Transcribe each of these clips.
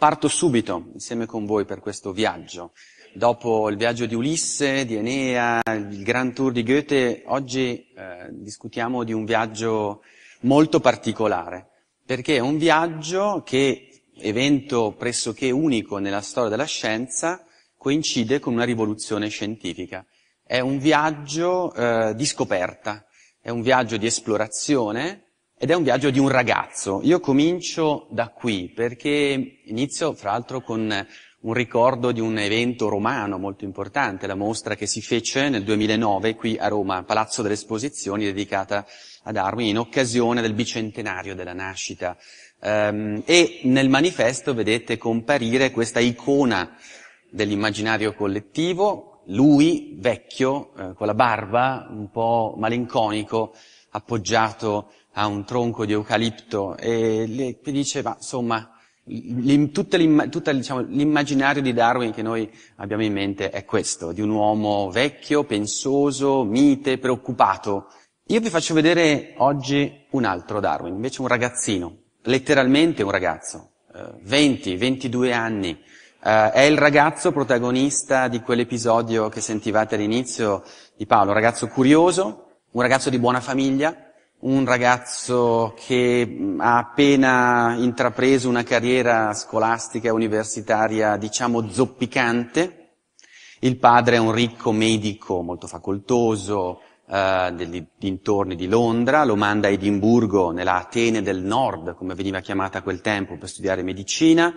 Parto subito insieme con voi per questo viaggio. Dopo il viaggio di Ulisse, di Enea, il Grand Tour di Goethe, oggi eh, discutiamo di un viaggio molto particolare, perché è un viaggio che, evento pressoché unico nella storia della scienza, coincide con una rivoluzione scientifica. È un viaggio eh, di scoperta, è un viaggio di esplorazione, ed è un viaggio di un ragazzo. Io comincio da qui perché inizio, fra l'altro, con un ricordo di un evento romano molto importante, la mostra che si fece nel 2009 qui a Roma, Palazzo delle Esposizioni, dedicata a Darwin in occasione del bicentenario della nascita. Um, e nel manifesto vedete comparire questa icona dell'immaginario collettivo, lui vecchio, eh, con la barba, un po' malinconico, appoggiato a un tronco di eucalipto e le, dice, ma insomma, tutto diciamo, l'immaginario di Darwin che noi abbiamo in mente è questo, di un uomo vecchio, pensoso, mite, preoccupato. Io vi faccio vedere oggi un altro Darwin, invece un ragazzino, letteralmente un ragazzo, 20, eh, 22 anni, eh, è il ragazzo protagonista di quell'episodio che sentivate all'inizio di Paolo, un ragazzo curioso, un ragazzo di buona famiglia, un ragazzo che ha appena intrapreso una carriera scolastica e universitaria, diciamo, zoppicante. Il padre è un ricco medico molto facoltoso eh, degli dintorni di Londra, lo manda a Edimburgo, nella Atene del Nord, come veniva chiamata a quel tempo, per studiare medicina,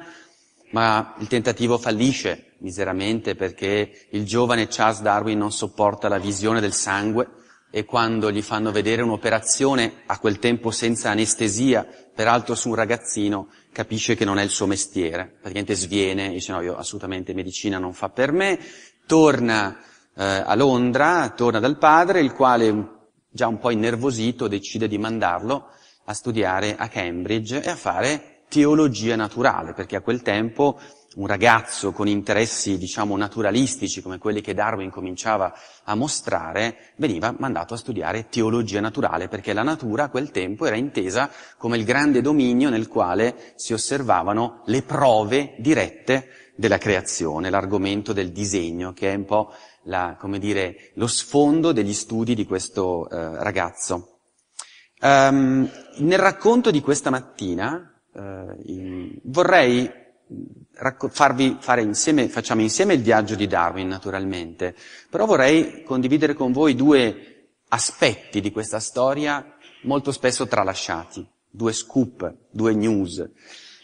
ma il tentativo fallisce miseramente perché il giovane Charles Darwin non sopporta la visione del sangue e quando gli fanno vedere un'operazione a quel tempo senza anestesia, peraltro su un ragazzino, capisce che non è il suo mestiere, praticamente sviene, dice no, io assolutamente medicina non fa per me, torna eh, a Londra, torna dal padre, il quale già un po' innervosito decide di mandarlo a studiare a Cambridge e a fare teologia naturale, perché a quel tempo un ragazzo con interessi, diciamo, naturalistici come quelli che Darwin cominciava a mostrare, veniva mandato a studiare teologia naturale, perché la natura a quel tempo era intesa come il grande dominio nel quale si osservavano le prove dirette della creazione, l'argomento del disegno, che è un po' la, come dire, lo sfondo degli studi di questo eh, ragazzo. Um, nel racconto di questa mattina eh, vorrei racco- farvi fare insieme, facciamo insieme il viaggio di Darwin naturalmente, però vorrei condividere con voi due aspetti di questa storia molto spesso tralasciati, due scoop, due news.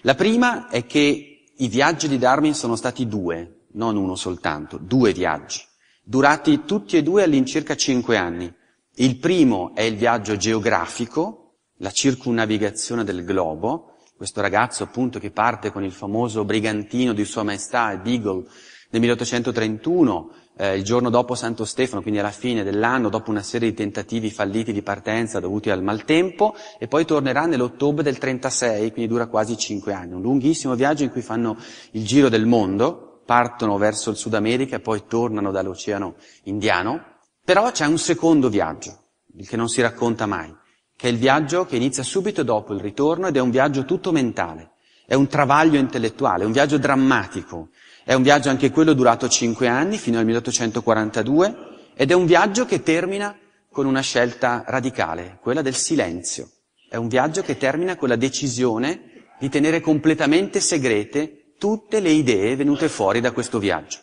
La prima è che i viaggi di Darwin sono stati due, non uno soltanto, due viaggi, durati tutti e due all'incirca cinque anni. Il primo è il viaggio geografico, la circunnavigazione del globo, questo ragazzo appunto che parte con il famoso brigantino di Sua Maestà, il Beagle, nel 1831, eh, il giorno dopo Santo Stefano, quindi alla fine dell'anno, dopo una serie di tentativi falliti di partenza dovuti al maltempo, e poi tornerà nell'ottobre del 36, quindi dura quasi cinque anni. Un lunghissimo viaggio in cui fanno il giro del mondo, partono verso il Sud America e poi tornano dall'Oceano Indiano, però c'è un secondo viaggio, il che non si racconta mai che è il viaggio che inizia subito dopo il ritorno ed è un viaggio tutto mentale, è un travaglio intellettuale, è un viaggio drammatico, è un viaggio anche quello durato cinque anni fino al 1842 ed è un viaggio che termina con una scelta radicale, quella del silenzio. È un viaggio che termina con la decisione di tenere completamente segrete tutte le idee venute fuori da questo viaggio.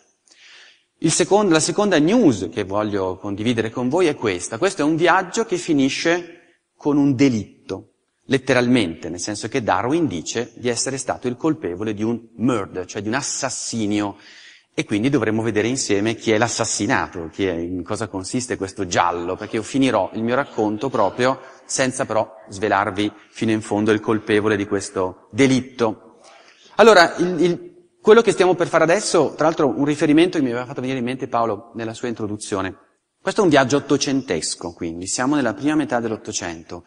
Il Secondo, la seconda news che voglio condividere con voi è questa. Questo è un viaggio che finisce con un delitto, letteralmente, nel senso che Darwin dice di essere stato il colpevole di un murder, cioè di un assassinio, e quindi dovremmo vedere insieme chi è l'assassinato, chi è, in cosa consiste questo giallo, perché io finirò il mio racconto proprio senza però svelarvi fino in fondo il colpevole di questo delitto. Allora, il, il, quello che stiamo per fare adesso, tra l'altro un riferimento che mi aveva fatto venire in mente Paolo nella sua introduzione, questo è un viaggio ottocentesco, quindi siamo nella prima metà dell'Ottocento.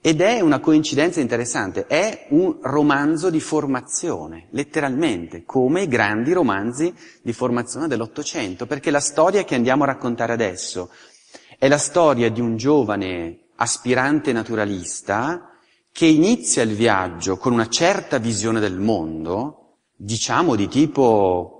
Ed è una coincidenza interessante, è un romanzo di formazione, letteralmente, come i grandi romanzi di formazione dell'Ottocento, perché la storia che andiamo a raccontare adesso è la storia di un giovane aspirante naturalista che inizia il viaggio con una certa visione del mondo, diciamo di tipo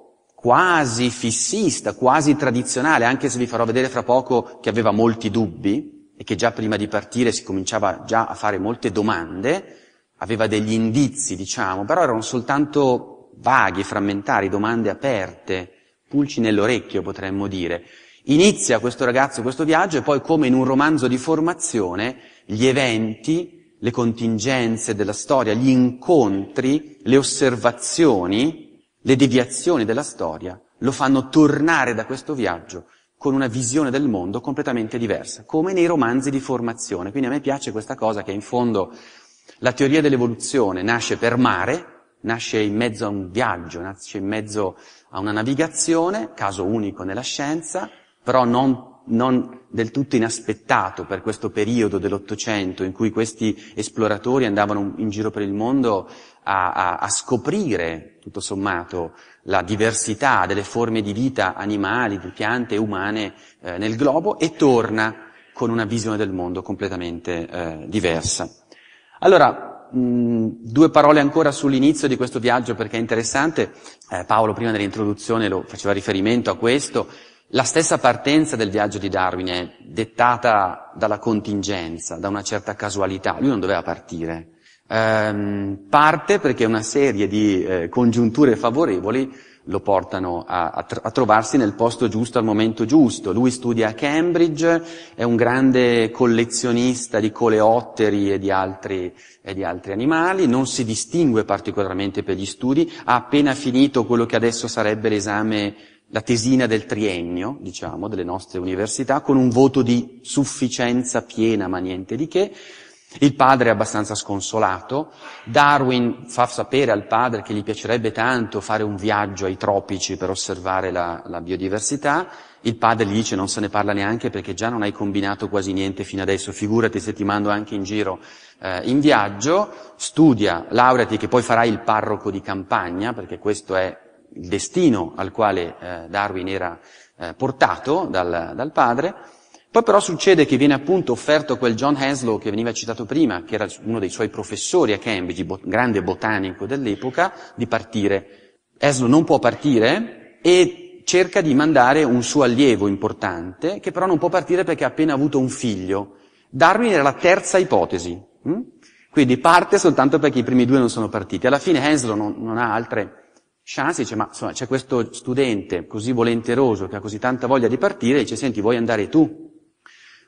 quasi fissista, quasi tradizionale, anche se vi farò vedere fra poco che aveva molti dubbi e che già prima di partire si cominciava già a fare molte domande, aveva degli indizi, diciamo, però erano soltanto vaghi, frammentari, domande aperte, pulci nell'orecchio potremmo dire. Inizia questo ragazzo questo viaggio e poi come in un romanzo di formazione gli eventi, le contingenze della storia, gli incontri, le osservazioni le deviazioni della storia lo fanno tornare da questo viaggio con una visione del mondo completamente diversa, come nei romanzi di formazione. Quindi a me piace questa cosa che in fondo la teoria dell'evoluzione nasce per mare, nasce in mezzo a un viaggio, nasce in mezzo a una navigazione, caso unico nella scienza, però non, non del tutto inaspettato per questo periodo dell'Ottocento in cui questi esploratori andavano in giro per il mondo a, a, a scoprire, tutto sommato, la diversità delle forme di vita animali, di piante umane eh, nel globo e torna con una visione del mondo completamente eh, diversa. Allora, mh, mm, due parole ancora sull'inizio di questo viaggio perché è interessante. Eh, Paolo prima dell'introduzione lo faceva riferimento a questo. La stessa partenza del viaggio di Darwin è dettata dalla contingenza, da una certa casualità. Lui non doveva partire ehm, parte perché una serie di eh, congiunture favorevoli lo portano a, a, tr- a, trovarsi nel posto giusto al momento giusto. Lui studia a Cambridge, è un grande collezionista di coleotteri e di altri, e di altri animali, non si distingue particolarmente per gli studi, ha appena finito quello che adesso sarebbe l'esame la tesina del triennio, diciamo, delle nostre università, con un voto di sufficienza piena, ma niente di che, il padre è abbastanza sconsolato, Darwin fa sapere al padre che gli piacerebbe tanto fare un viaggio ai tropici per osservare la, la, biodiversità, il padre gli dice non se ne parla neanche perché già non hai combinato quasi niente fino adesso, figurati se ti mando anche in giro eh, in viaggio, studia, laureati che poi farai il parroco di campagna perché questo è il destino al quale eh, Darwin era eh, portato dal, dal padre poi però succede che viene appunto offerto quel John Henslow che veniva citato prima, che era uno dei suoi professori a Cambridge, bo- grande botanico dell'epoca, di partire. Henslow non può partire e cerca di mandare un suo allievo importante, che però non può partire perché ha appena avuto un figlio. Darwin era la terza ipotesi. Hm? Quindi parte soltanto perché i primi due non sono partiti. Alla fine Henslow non, non ha altre Chance dice, ma insomma, c'è questo studente così volenteroso, che ha così tanta voglia di partire, e dice, senti, vuoi andare tu?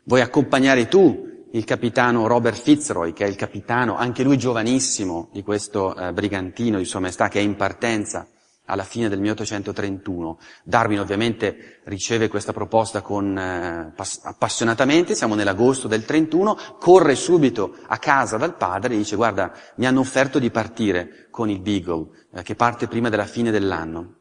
Vuoi accompagnare tu il capitano Robert Fitzroy, che è il capitano, anche lui giovanissimo, di questo eh, brigantino di Sua Maestà, che è in partenza alla fine del 1831. Darwin ovviamente riceve questa proposta con, eh, pass- appassionatamente, siamo nell'agosto del 31, corre subito a casa dal padre e dice guarda, mi hanno offerto di partire con il Beagle, eh, che parte prima della fine dell'anno.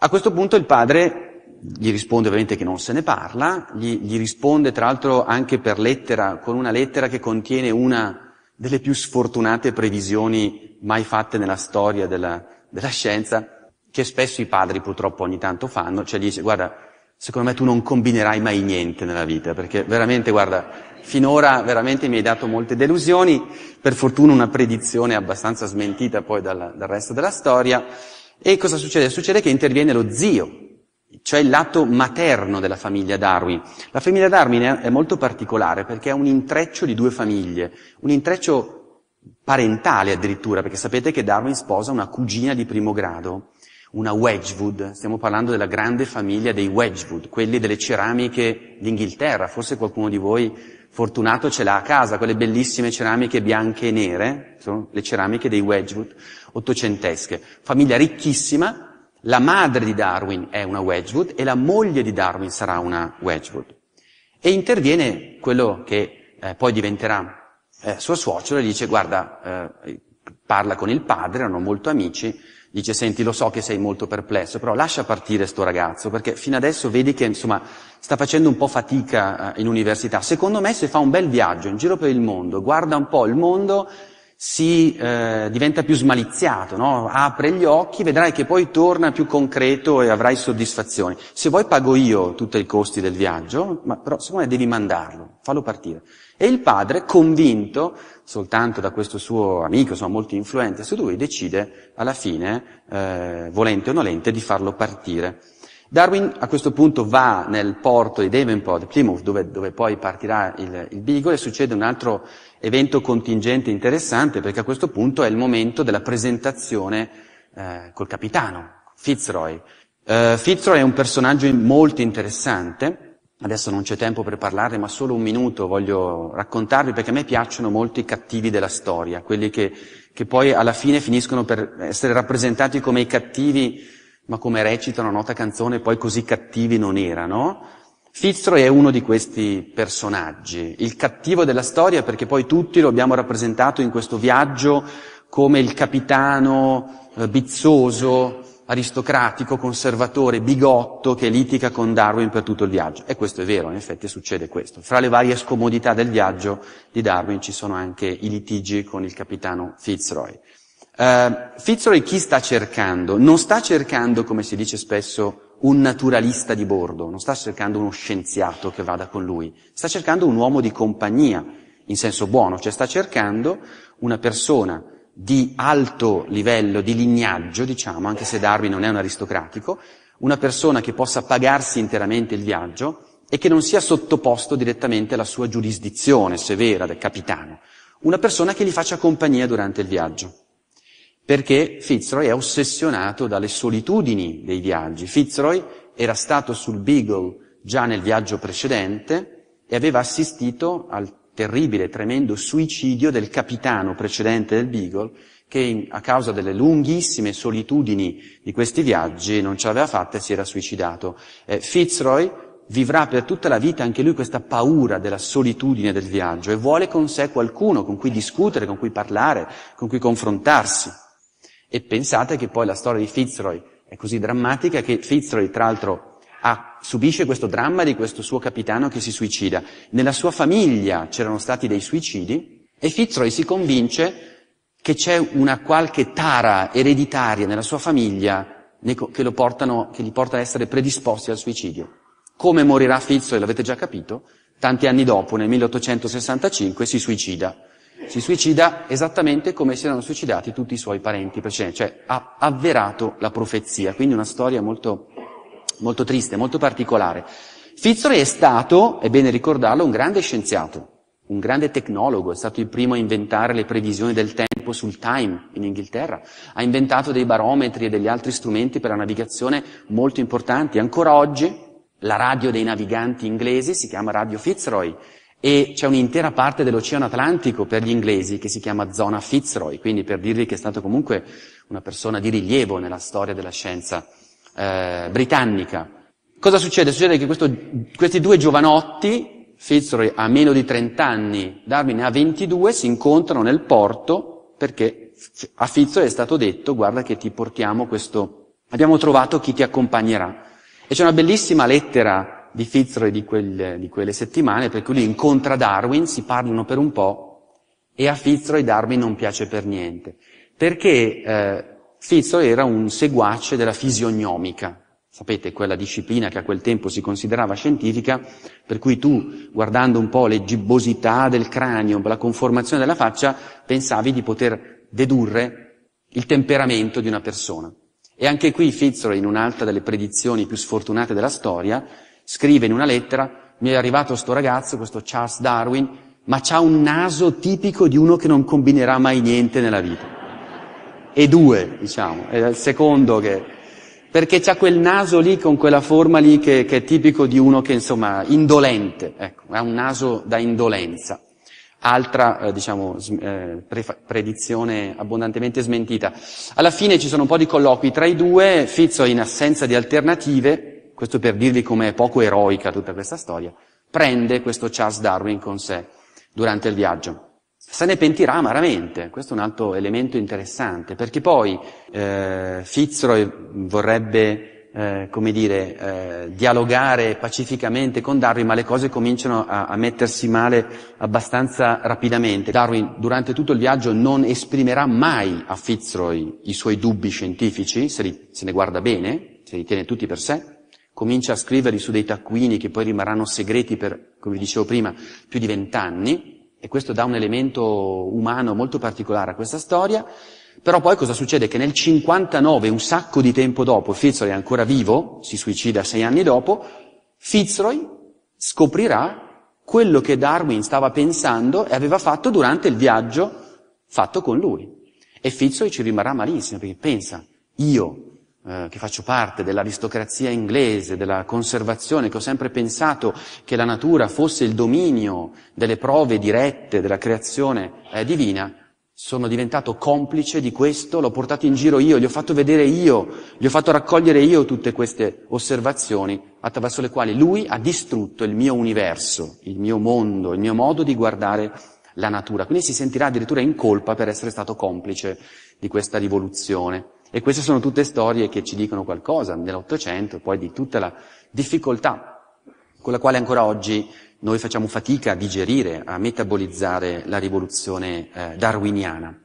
A questo punto il padre gli risponde ovviamente che non se ne parla, gli, gli risponde tra l'altro anche per lettera, con una lettera che contiene una delle più sfortunate previsioni mai fatte nella storia della, della scienza, che spesso i padri purtroppo ogni tanto fanno, cioè gli dice guarda, secondo me tu non combinerai mai niente nella vita, perché veramente guarda, finora veramente mi hai dato molte delusioni, per fortuna una predizione abbastanza smentita poi dal, dal resto della storia, e cosa succede? Succede che interviene lo zio cioè il lato materno della famiglia Darwin. La famiglia Darwin è molto particolare perché è un intreccio di due famiglie, un intreccio parentale addirittura, perché sapete che Darwin sposa una cugina di primo grado, una Wedgwood, stiamo parlando della grande famiglia dei Wedgwood, quelli delle ceramiche d'Inghilterra, forse qualcuno di voi fortunato ce l'ha a casa, quelle bellissime ceramiche bianche e nere, sono le ceramiche dei Wedgwood ottocentesche, famiglia ricchissima la madre di Darwin è una Wedgwood e la moglie di Darwin sarà una Wedgwood. E interviene quello che eh, poi diventerà eh, suo suocero e gli dice guarda, eh, parla con il padre, erano molto amici, dice senti lo so che sei molto perplesso, però lascia partire sto ragazzo perché fino adesso vedi che insomma sta facendo un po' fatica eh, in università. Secondo me se fa un bel viaggio in giro per il mondo, guarda un po' il mondo, si eh, diventa più smaliziato, no? apre gli occhi, vedrai che poi torna più concreto e avrai soddisfazioni. Se vuoi pago io tutti i costi del viaggio, ma, però secondo me devi mandarlo, fallo partire. E il padre, convinto soltanto da questo suo amico, insomma molto influente su lui, decide alla fine, eh, volente o nolente, di farlo partire. Darwin a questo punto va nel porto di Davenport, Plymouth, dove, dove poi partirà il, il Beagle, e succede un altro Evento contingente interessante perché a questo punto è il momento della presentazione eh, col capitano, Fitzroy. Eh, Fitzroy è un personaggio molto interessante, adesso non c'è tempo per parlarne, ma solo un minuto voglio raccontarvi perché a me piacciono molto i cattivi della storia, quelli che, che poi alla fine finiscono per essere rappresentati come i cattivi, ma come recita una nota canzone, poi così cattivi non erano. Fitzroy è uno di questi personaggi, il cattivo della storia perché poi tutti lo abbiamo rappresentato in questo viaggio come il capitano eh, bizzoso, aristocratico, conservatore, bigotto che litiga con Darwin per tutto il viaggio. E questo è vero, in effetti succede questo. Fra le varie scomodità del viaggio di Darwin ci sono anche i litigi con il capitano Fitzroy. Uh, Fitzroy chi sta cercando? Non sta cercando, come si dice spesso, un naturalista di bordo, non sta cercando uno scienziato che vada con lui, sta cercando un uomo di compagnia, in senso buono, cioè sta cercando una persona di alto livello, di lignaggio, diciamo, anche se Darwin non è un aristocratico, una persona che possa pagarsi interamente il viaggio e che non sia sottoposto direttamente alla sua giurisdizione severa del capitano, una persona che gli faccia compagnia durante il viaggio perché Fitzroy è ossessionato dalle solitudini dei viaggi. Fitzroy era stato sul Beagle già nel viaggio precedente e aveva assistito al terribile, tremendo suicidio del capitano precedente del Beagle che a causa delle lunghissime solitudini di questi viaggi non ce l'aveva fatta e si era suicidato. Eh, Fitzroy vivrà per tutta la vita anche lui questa paura della solitudine del viaggio e vuole con sé qualcuno con cui discutere, con cui parlare, con cui confrontarsi. E pensate che poi la storia di Fitzroy è così drammatica che Fitzroy, tra l'altro, ha, subisce questo dramma di questo suo capitano che si suicida. Nella sua famiglia c'erano stati dei suicidi e Fitzroy si convince che c'è una qualche tara ereditaria nella sua famiglia che, lo portano, che li porta ad essere predisposti al suicidio. Come morirà Fitzroy, l'avete già capito, tanti anni dopo, nel 1865, si suicida si suicida esattamente come si erano suicidati tutti i suoi parenti precedenti, cioè ha avverato la profezia, quindi una storia molto, molto triste, molto particolare. Fitzroy è stato, è bene ricordarlo, un grande scienziato, un grande tecnologo, è stato il primo a inventare le previsioni del tempo sul time in Inghilterra, ha inventato dei barometri e degli altri strumenti per la navigazione molto importanti. Ancora oggi la radio dei naviganti inglesi si chiama Radio Fitzroy e c'è un'intera parte dell'Oceano Atlantico per gli inglesi che si chiama zona Fitzroy, quindi per dirvi che è stato comunque una persona di rilievo nella storia della scienza eh, britannica. Cosa succede? Succede che questo, questi due giovanotti, Fitzroy ha meno di 30 anni, Darwin ne ha 22, si incontrano nel porto perché a Fitzroy è stato detto guarda che ti portiamo questo, abbiamo trovato chi ti accompagnerà. E c'è una bellissima lettera di Fitzroy di, quel, di quelle settimane, per cui lui incontra Darwin, si parlano per un po', e a Fitzroy Darwin non piace per niente, perché eh, Fitzroy era un seguace della fisiognomica, sapete, quella disciplina che a quel tempo si considerava scientifica, per cui tu, guardando un po' le gibbosità del cranio, la conformazione della faccia, pensavi di poter dedurre il temperamento di una persona. E anche qui Fitzroy, in un'altra delle predizioni più sfortunate della storia, scrive in una lettera, mi è arrivato sto ragazzo, questo Charles Darwin, ma c'ha un naso tipico di uno che non combinerà mai niente nella vita. E due, diciamo, è il secondo che... Perché c'ha quel naso lì con quella forma lì che, che è tipico di uno che, insomma, indolente, ecco, ha un naso da indolenza. Altra, eh, diciamo, eh, pre- predizione abbondantemente smentita. Alla fine ci sono un po' di colloqui tra i due, Fizzo in assenza di alternative, questo per dirvi come è poco eroica tutta questa storia, prende questo Charles Darwin con sé durante il viaggio. Se ne pentirà amaramente, questo è un altro elemento interessante, perché poi eh, Fitzroy vorrebbe, eh, come dire, eh, dialogare pacificamente con Darwin, ma le cose cominciano a, a mettersi male abbastanza rapidamente. Darwin durante tutto il viaggio non esprimerà mai a Fitzroy i suoi dubbi scientifici, se, li, se ne guarda bene, se li tiene tutti per sé, comincia a scriverli su dei taccuini che poi rimarranno segreti per, come vi dicevo prima, più di vent'anni, e questo dà un elemento umano molto particolare a questa storia, però poi cosa succede? Che nel 59, un sacco di tempo dopo, Fitzroy è ancora vivo, si suicida sei anni dopo, Fitzroy scoprirà quello che Darwin stava pensando e aveva fatto durante il viaggio fatto con lui. E Fitzroy ci rimarrà malissimo, perché pensa, io eh, che faccio parte dell'aristocrazia inglese, della conservazione, che ho sempre pensato che la natura fosse il dominio delle prove dirette della creazione eh, divina, sono diventato complice di questo, l'ho portato in giro io, gli ho fatto vedere io, gli ho fatto raccogliere io tutte queste osservazioni attraverso le quali lui ha distrutto il mio universo, il mio mondo, il mio modo di guardare la natura. Quindi si sentirà addirittura in colpa per essere stato complice di questa rivoluzione. E queste sono tutte storie che ci dicono qualcosa dell'Ottocento e poi di tutta la difficoltà con la quale ancora oggi noi facciamo fatica a digerire, a metabolizzare la rivoluzione eh, darwiniana.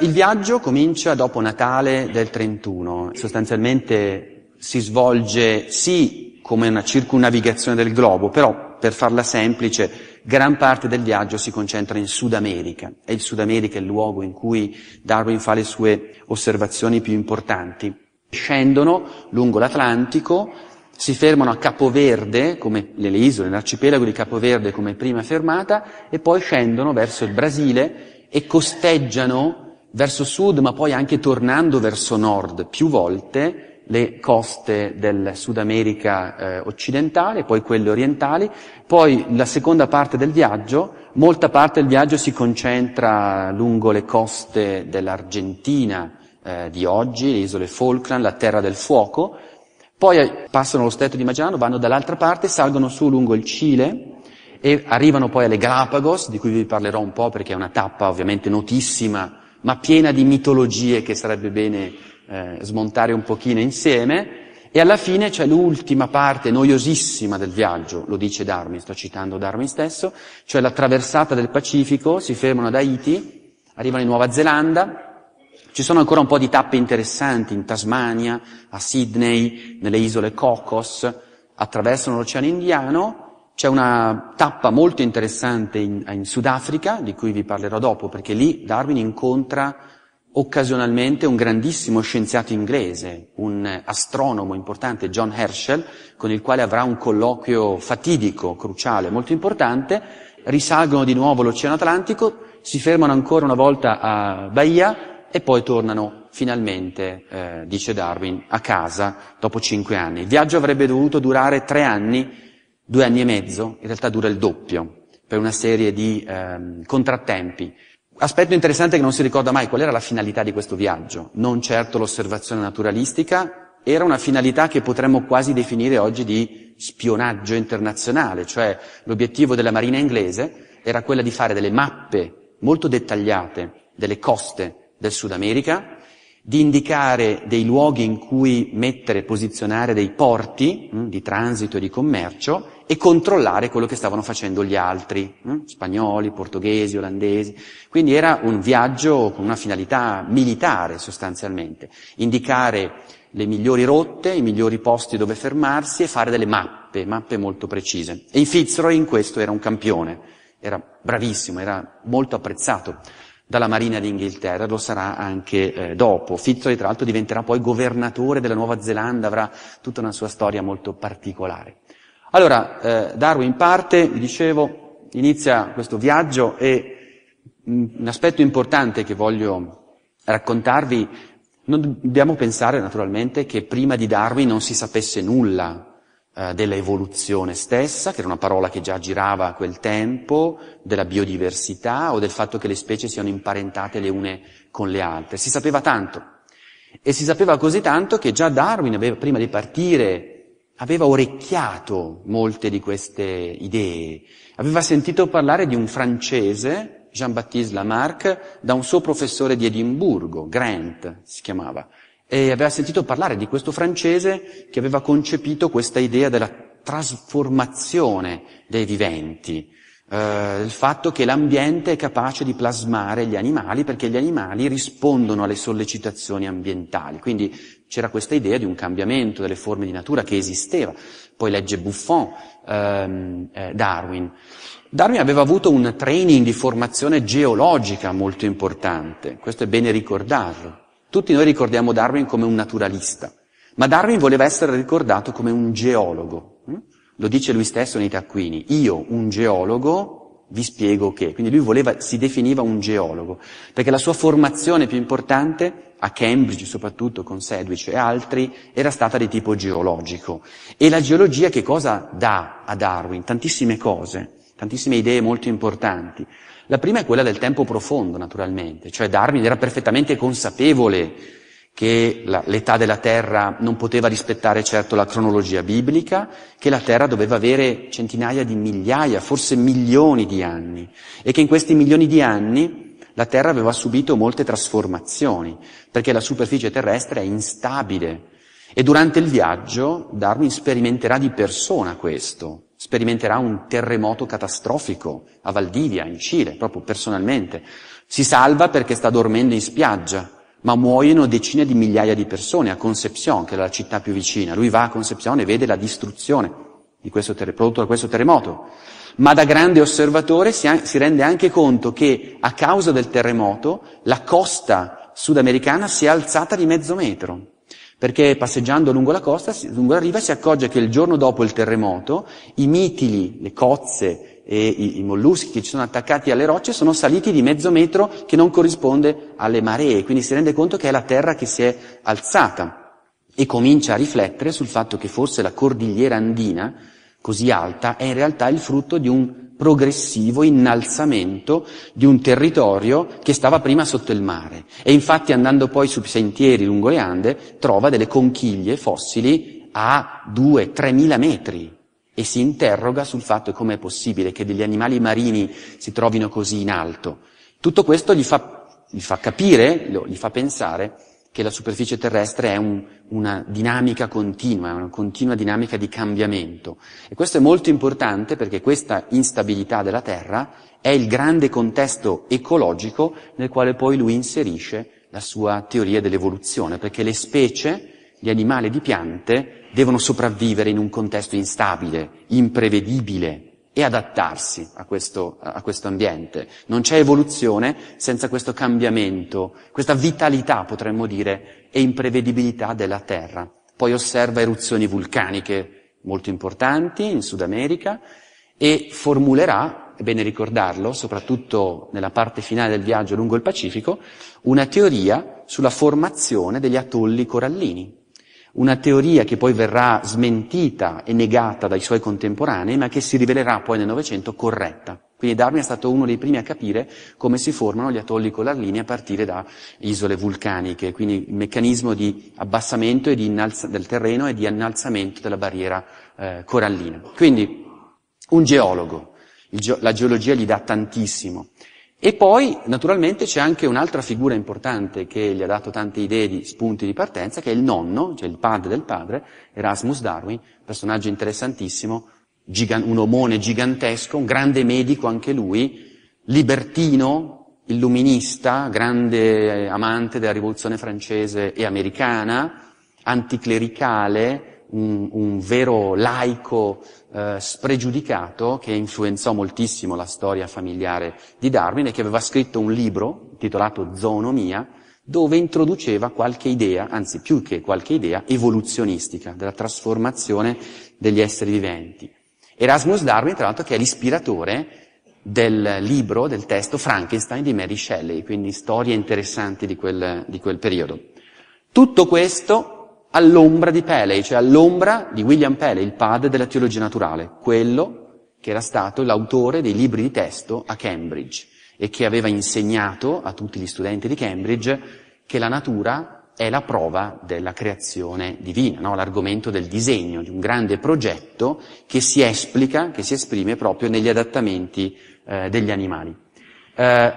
Il viaggio comincia dopo Natale del 31, sostanzialmente si svolge sì come una circunnavigazione del globo, però per farla semplice gran parte del viaggio si concentra in Sud America e il Sud America è il luogo in cui Darwin fa le sue osservazioni più importanti. Scendono lungo l'Atlantico, si fermano a Capoverde, come le isole, l'arcipelago di Capoverde come prima fermata, e poi scendono verso il Brasile e costeggiano verso sud, ma poi anche tornando verso nord più volte, le coste del Sud America eh, occidentale, poi quelle orientali, poi la seconda parte del viaggio, molta parte del viaggio si concentra lungo le coste dell'Argentina eh, di oggi, le isole Falkland, la Terra del Fuoco, poi passano lo stretto di Magellano, vanno dall'altra parte, salgono su lungo il Cile e arrivano poi alle Galapagos, di cui vi parlerò un po' perché è una tappa ovviamente notissima, ma piena di mitologie che sarebbe bene eh, smontare un pochino insieme, e alla fine c'è l'ultima parte noiosissima del viaggio, lo dice Darwin, sto citando Darwin stesso, cioè la traversata del Pacifico, si fermano ad Haiti, arrivano in Nuova Zelanda, ci sono ancora un po' di tappe interessanti in Tasmania, a Sydney, nelle isole Cocos, attraversano l'Oceano Indiano, c'è una tappa molto interessante in, in Sudafrica, di cui vi parlerò dopo, perché lì Darwin incontra occasionalmente un grandissimo scienziato inglese, un astronomo importante, John Herschel, con il quale avrà un colloquio fatidico, cruciale, molto importante, risalgono di nuovo l'Oceano Atlantico, si fermano ancora una volta a Bahia e poi tornano finalmente, eh, dice Darwin, a casa dopo cinque anni. Il viaggio avrebbe dovuto durare tre anni, due anni e mezzo, in realtà dura il doppio, per una serie di eh, contrattempi Aspetto interessante che non si ricorda mai qual era la finalità di questo viaggio, non certo l'osservazione naturalistica, era una finalità che potremmo quasi definire oggi di spionaggio internazionale, cioè l'obiettivo della Marina inglese era quella di fare delle mappe molto dettagliate delle coste del Sud America, di indicare dei luoghi in cui mettere, posizionare dei porti mh, hm, di transito e di commercio e controllare quello che stavano facendo gli altri, eh? spagnoli, portoghesi, olandesi. Quindi era un viaggio con una finalità militare sostanzialmente, indicare le migliori rotte, i migliori posti dove fermarsi e fare delle mappe, mappe molto precise. E Fitzroy in questo era un campione, era bravissimo, era molto apprezzato dalla Marina d'Inghilterra, lo sarà anche eh, dopo. Fitzroy tra l'altro diventerà poi governatore della Nuova Zelanda, avrà tutta una sua storia molto particolare. Allora, eh, Darwin parte, vi dicevo, inizia questo viaggio e mm, un aspetto importante che voglio raccontarvi, non dobbiamo pensare naturalmente che prima di Darwin non si sapesse nulla eh, dell'evoluzione stessa, che era una parola che già girava a quel tempo, della biodiversità o del fatto che le specie siano imparentate le une con le altre. Si sapeva tanto. E si sapeva così tanto che già Darwin aveva, prima di partire aveva orecchiato molte di queste idee, aveva sentito parlare di un francese, Jean-Baptiste Lamarck, da un suo professore di Edimburgo, Grant si chiamava, e aveva sentito parlare di questo francese che aveva concepito questa idea della trasformazione dei viventi, eh, il fatto che l'ambiente è capace di plasmare gli animali perché gli animali rispondono alle sollecitazioni ambientali, quindi c'era questa idea di un cambiamento delle forme di natura che esisteva. Poi legge Buffon, ehm, eh, Darwin. Darwin aveva avuto un training di formazione geologica molto importante, questo è bene ricordarlo. Tutti noi ricordiamo Darwin come un naturalista, ma Darwin voleva essere ricordato come un geologo. Hm? Lo dice lui stesso nei taccuini, io un geologo vi spiego che. Quindi lui voleva, si definiva un geologo, perché la sua formazione più importante a Cambridge soprattutto con Sedwich e altri, era stata di tipo geologico. E la geologia che cosa dà a Darwin? Tantissime cose, tantissime idee molto importanti. La prima è quella del tempo profondo, naturalmente, cioè Darwin era perfettamente consapevole che la, l'età della Terra non poteva rispettare certo la cronologia biblica, che la Terra doveva avere centinaia di migliaia, forse milioni di anni, e che in questi milioni di anni la Terra aveva subito molte trasformazioni, perché la superficie terrestre è instabile. E durante il viaggio Darwin sperimenterà di persona questo, sperimenterà un terremoto catastrofico a Valdivia, in Cile, proprio personalmente. Si salva perché sta dormendo in spiaggia, ma muoiono decine di migliaia di persone a Concepción, che è la città più vicina. Lui va a Concepción e vede la distruzione di questo ter- prodotto da questo terremoto ma da grande osservatore si, si rende anche conto che a causa del terremoto la costa sudamericana si è alzata di mezzo metro perché passeggiando lungo la costa, lungo la riva, si accorge che il giorno dopo il terremoto i mitili, le cozze e i, i, molluschi che ci sono attaccati alle rocce sono saliti di mezzo metro che non corrisponde alle maree, quindi si rende conto che è la terra che si è alzata e comincia a riflettere sul fatto che forse la cordigliera andina così alta è in realtà il frutto di un progressivo innalzamento di un territorio che stava prima sotto il mare e infatti andando poi su sentieri lungo le Ande trova delle conchiglie fossili a 2-3 mila metri e si interroga sul fatto come è possibile che degli animali marini si trovino così in alto. Tutto questo gli fa, gli fa capire, gli fa pensare che la superficie terrestre è un, una dinamica continua, una continua dinamica di cambiamento. E questo è molto importante perché questa instabilità della Terra è il grande contesto ecologico nel quale poi lui inserisce la sua teoria dell'evoluzione, perché le specie, gli animali e le piante, devono sopravvivere in un contesto instabile, imprevedibile, e adattarsi a questo, a questo ambiente. Non c'è evoluzione senza questo cambiamento, questa vitalità, potremmo dire, e imprevedibilità della Terra. Poi osserva eruzioni vulcaniche molto importanti in Sud America e formulerà, è bene ricordarlo, soprattutto nella parte finale del viaggio lungo il Pacifico, una teoria sulla formazione degli atolli corallini una teoria che poi verrà smentita e negata dai suoi contemporanei, ma che si rivelerà poi nel Novecento corretta. Quindi Darwin è stato uno dei primi a capire come si formano gli atolli collarlini a partire da isole vulcaniche, quindi il meccanismo di abbassamento di innalza- del terreno e di innalzamento della barriera eh, corallina. Quindi un geologo, ge- la geologia gli dà tantissimo, e poi, naturalmente, c'è anche un'altra figura importante che gli ha dato tante idee di spunti di partenza, che è il nonno, cioè il padre del padre, Erasmus Darwin, personaggio interessantissimo, gigan- un omone gigantesco, un grande medico anche lui, libertino, illuminista, grande eh, amante della rivoluzione francese e americana, anticlericale, un, un vero laico eh, spregiudicato che influenzò moltissimo la storia familiare di Darwin e che aveva scritto un libro titolato Zoonomia, dove introduceva qualche idea, anzi più che qualche idea, evoluzionistica, della trasformazione degli esseri viventi. Erasmus Darwin, tra l'altro, che è l'ispiratore del libro, del testo Frankenstein di Mary Shelley, quindi storie interessanti di quel, di quel periodo. Tutto questo all'ombra di Pele, cioè all'ombra di William Pele, il padre della teologia naturale, quello che era stato l'autore dei libri di testo a Cambridge e che aveva insegnato a tutti gli studenti di Cambridge che la natura è la prova della creazione divina, no? l'argomento del disegno, di un grande progetto che si esplica, che si esprime proprio negli adattamenti eh, degli animali. Eh,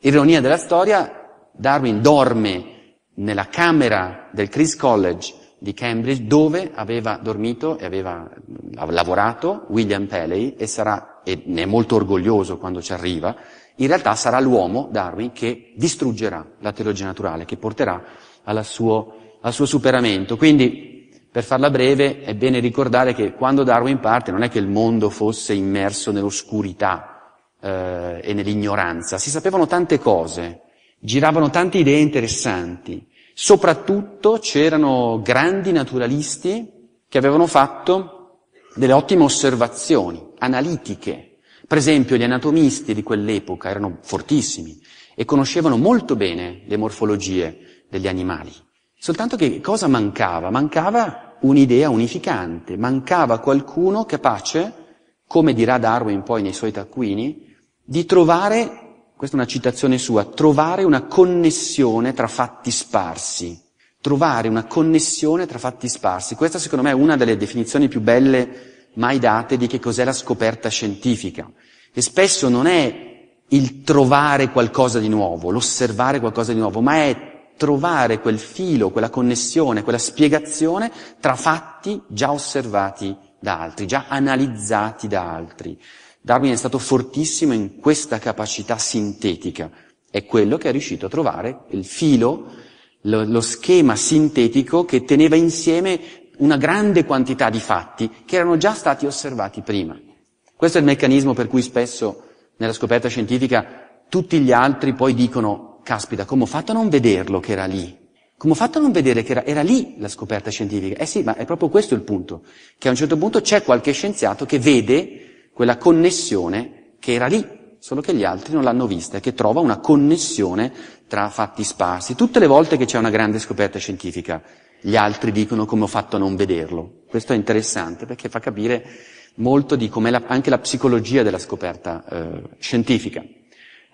ironia della storia, Darwin dorme nella camera del Christ College di Cambridge, dove aveva dormito e aveva eh, lavorato William Paley e sarà, e ne è molto orgoglioso quando ci arriva, in realtà sarà l'uomo, Darwin, che distruggerà la teologia naturale, che porterà suo, al suo superamento. Quindi, per farla breve, è bene ricordare che quando Darwin parte non è che il mondo fosse immerso nell'oscurità eh, e nell'ignoranza, si sapevano tante cose, giravano tante idee interessanti, Soprattutto c'erano grandi naturalisti che avevano fatto delle ottime osservazioni analitiche. Per esempio, gli anatomisti di quell'epoca erano fortissimi e conoscevano molto bene le morfologie degli animali. Soltanto che cosa mancava? Mancava un'idea unificante, mancava qualcuno capace, come dirà Darwin poi nei suoi taccuini, di trovare questa è una citazione sua, trovare una connessione tra fatti sparsi. Trovare una connessione tra fatti sparsi. Questa secondo me è una delle definizioni più belle mai date di che cos'è la scoperta scientifica. E spesso non è il trovare qualcosa di nuovo, l'osservare qualcosa di nuovo, ma è trovare quel filo, quella connessione, quella spiegazione tra fatti già osservati da altri, già analizzati da altri. Darwin è stato fortissimo in questa capacità sintetica, è quello che è riuscito a trovare il filo, lo, lo schema sintetico che teneva insieme una grande quantità di fatti che erano già stati osservati prima. Questo è il meccanismo per cui spesso nella scoperta scientifica tutti gli altri poi dicono, caspita, come ho fatto a non vederlo che era lì? Come ho fatto a non vedere che era, era lì la scoperta scientifica? Eh sì, ma è proprio questo il punto, che a un certo punto c'è qualche scienziato che vede quella connessione che era lì, solo che gli altri non l'hanno vista e che trova una connessione tra fatti sparsi. Tutte le volte che c'è una grande scoperta scientifica, gli altri dicono come ho fatto a non vederlo. Questo è interessante perché fa capire molto di com'è la, anche la psicologia della scoperta eh, scientifica.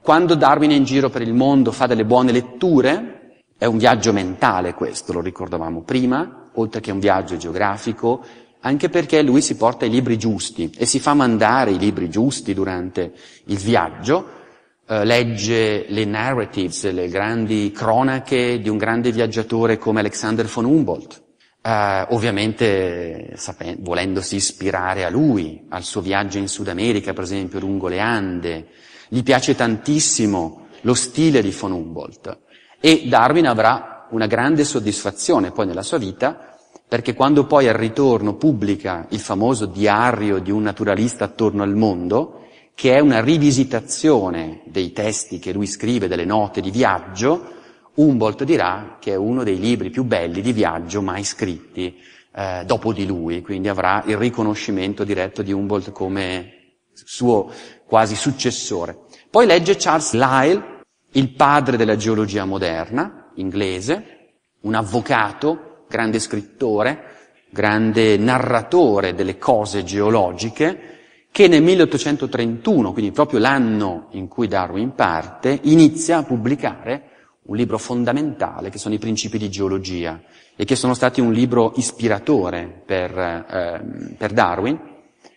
Quando Darwin è in giro per il mondo, fa delle buone letture, è un viaggio mentale questo, lo ricordavamo prima, oltre che un viaggio geografico, anche perché lui si porta i libri giusti e si fa mandare i libri giusti durante il viaggio, eh, legge le narratives, le grandi cronache di un grande viaggiatore come Alexander von Humboldt, eh, ovviamente sape- volendosi ispirare a lui, al suo viaggio in Sud America, per esempio, lungo le Ande. Gli piace tantissimo lo stile di von Humboldt e Darwin avrà una grande soddisfazione poi nella sua vita perché quando poi al ritorno pubblica il famoso diario di un naturalista attorno al mondo, che è una rivisitazione dei testi che lui scrive, delle note di viaggio, Humboldt dirà che è uno dei libri più belli di viaggio mai scritti eh, dopo di lui, quindi avrà il riconoscimento diretto di Humboldt come suo quasi successore. Poi legge Charles Lyell, il padre della geologia moderna, inglese, un avvocato grande scrittore, grande narratore delle cose geologiche, che nel 1831, quindi proprio l'anno in cui Darwin parte, inizia a pubblicare un libro fondamentale che sono i principi di geologia e che sono stati un libro ispiratore per, eh, per Darwin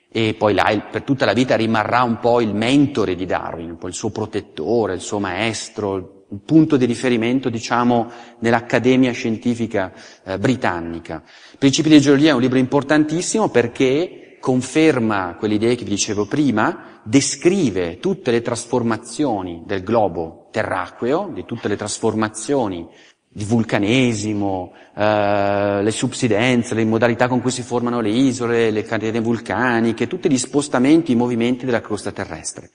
e poi là per tutta la vita rimarrà un po' il mentore di Darwin, un po' il suo protettore, il suo maestro, un punto di riferimento, diciamo, nell'accademia scientifica eh, britannica. Principi di geologia è un libro importantissimo perché conferma quelle idee che vi dicevo prima, descrive tutte le trasformazioni del globo terracqueo, di tutte le trasformazioni di vulcanesimo, eh, le subsidenze, le modalità con cui si formano le isole, le catene vulcaniche, tutti gli spostamenti, i movimenti della crosta terrestre.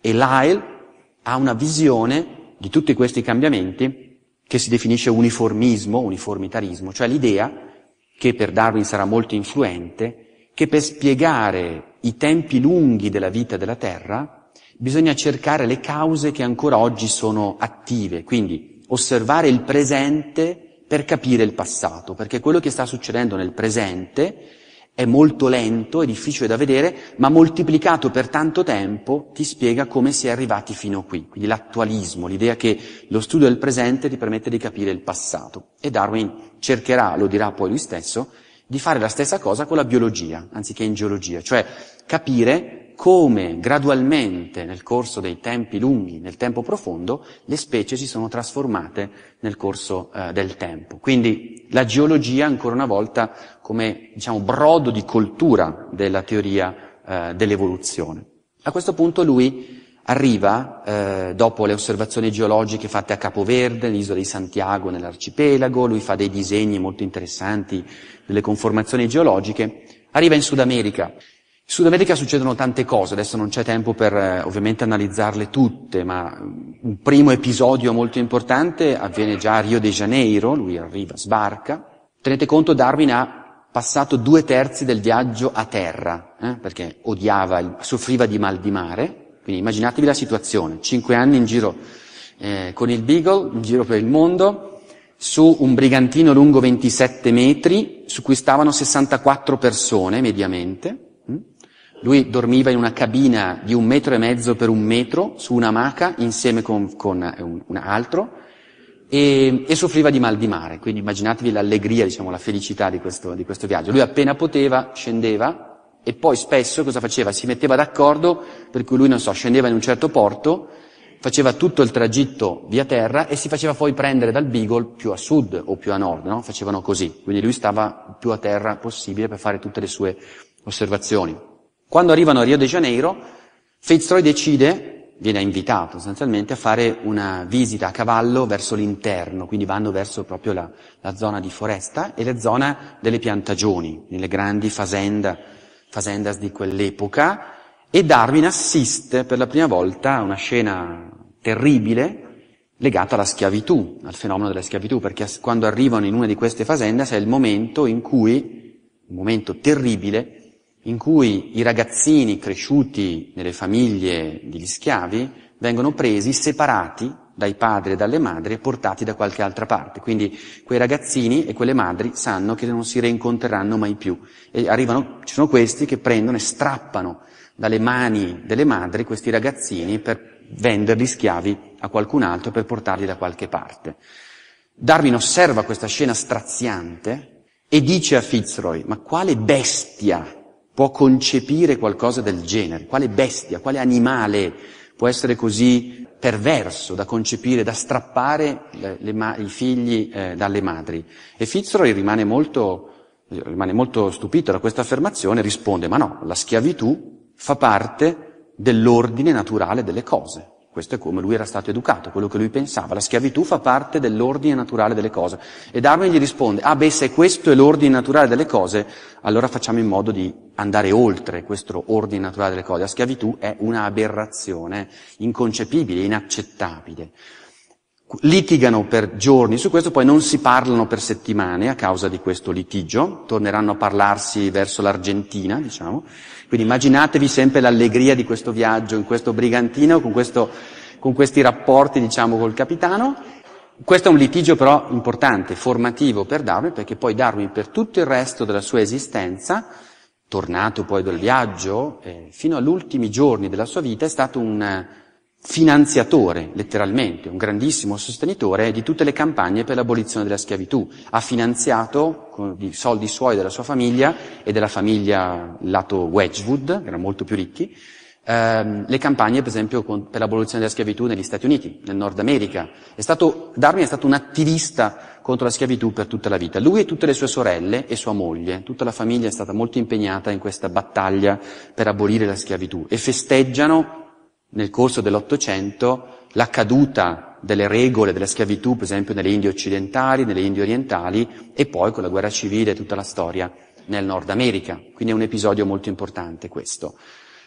E Lyle ha una visione di tutti questi cambiamenti che si definisce uniformismo, uniformitarismo, cioè l'idea che per Darwin sarà molto influente, che per spiegare i tempi lunghi della vita della Terra bisogna cercare le cause che ancora oggi sono attive, quindi osservare il presente per capire il passato, perché quello che sta succedendo nel presente è molto lento, è difficile da vedere, ma moltiplicato per tanto tempo ti spiega come si è arrivati fino qui. Quindi l'attualismo, l'idea che lo studio del presente ti permette di capire il passato. E Darwin cercherà, lo dirà poi lui stesso, di fare la stessa cosa con la biologia, anziché in geologia, cioè capire come gradualmente nel corso dei tempi lunghi, nel tempo profondo, le specie si sono trasformate nel corso eh, del tempo. Quindi la geologia, ancora una volta, come diciamo, brodo di coltura della teoria eh, dell'evoluzione. A questo punto lui arriva, eh, dopo le osservazioni geologiche fatte a Capoverde, nell'isola di Santiago, nell'arcipelago, lui fa dei disegni molto interessanti delle conformazioni geologiche, arriva in Sud America. In Sud America succedono tante cose, adesso non c'è tempo per eh, ovviamente analizzarle tutte, ma mm, un primo episodio molto importante avviene già a Rio de Janeiro, lui arriva, sbarca. Tenete conto, Darwin ha passato due terzi del viaggio a terra, eh, perché odiava, soffriva di mal di mare, quindi immaginatevi la situazione, cinque anni in giro eh, con il Beagle, in giro per il mondo, su un brigantino lungo 27 metri, su cui stavano 64 persone mediamente, mm. lui dormiva in una cabina di un metro e mezzo per un metro, su una maca, insieme con, con un, un altro, e, e, soffriva di mal di mare, quindi immaginatevi l'allegria, diciamo, la felicità di questo, di questo viaggio. Lui appena poteva scendeva e poi spesso cosa faceva? Si metteva d'accordo, per cui lui, non so, scendeva in un certo porto, faceva tutto il tragitto via terra e si faceva poi prendere dal Beagle più a sud o più a nord, no? Facevano così, quindi lui stava più a terra possibile per fare tutte le sue osservazioni. Quando arrivano a Rio de Janeiro, Fitzroy decide viene invitato sostanzialmente a fare una visita a cavallo verso l'interno, quindi vanno verso proprio la, la zona di foresta e la zona delle piantagioni, nelle grandi fazenda, fazendas di quell'epoca, e Darwin assiste per la prima volta a una scena terribile legata alla schiavitù, al fenomeno della schiavitù, perché quando arrivano in una di queste fazendas è il momento in cui, un momento terribile, in cui i ragazzini cresciuti nelle famiglie degli schiavi vengono presi, separati dai padri e dalle madri e portati da qualche altra parte. Quindi quei ragazzini e quelle madri sanno che non si reincontreranno mai più. E arrivano, ci sono questi che prendono e strappano dalle mani delle madri questi ragazzini per venderli schiavi a qualcun altro per portarli da qualche parte. Darwin osserva questa scena straziante e dice a Fitzroy, ma quale bestia può concepire qualcosa del genere? Quale bestia, quale animale può essere così perverso da concepire, da strappare le, ma- i figli eh, dalle madri? E Fitzroy rimane molto, rimane molto stupito da questa affermazione e risponde, ma no, la schiavitù fa parte dell'ordine naturale delle cose. Questo è come lui era stato educato, quello che lui pensava. La schiavitù fa parte dell'ordine naturale delle cose. E Darwin gli risponde, ah beh, se questo è l'ordine naturale delle cose, allora facciamo in modo di andare oltre questo ordine naturale delle cose. La schiavitù è una aberrazione inconcepibile, inaccettabile litigano per giorni su questo, poi non si parlano per settimane a causa di questo litigio, torneranno a parlarsi verso l'Argentina, diciamo. Quindi immaginatevi sempre l'allegria di questo viaggio in questo brigantino, con, questo, con questi rapporti, diciamo, col capitano. Questo è un litigio però importante, formativo per Darwin, perché poi Darwin per tutto il resto della sua esistenza, tornato poi dal viaggio, eh, fino agli ultimi giorni della sua vita, è stato un finanziatore, letteralmente, un grandissimo sostenitore di tutte le campagne per l'abolizione della schiavitù. Ha finanziato con i soldi suoi della sua famiglia e della famiglia lato Wedgwood, che erano molto più ricchi, ehm, le campagne, per esempio, con, per l'abolizione della schiavitù negli Stati Uniti, nel Nord America. È stato, Darwin è stato un attivista contro la schiavitù per tutta la vita. Lui e tutte le sue sorelle e sua moglie, tutta la famiglia è stata molto impegnata in questa battaglia per abolire la schiavitù e festeggiano nel corso dell'Ottocento la caduta delle regole della schiavitù, per esempio nelle Indie occidentali, nelle Indie orientali e poi con la guerra civile e tutta la storia nel Nord America. Quindi è un episodio molto importante questo.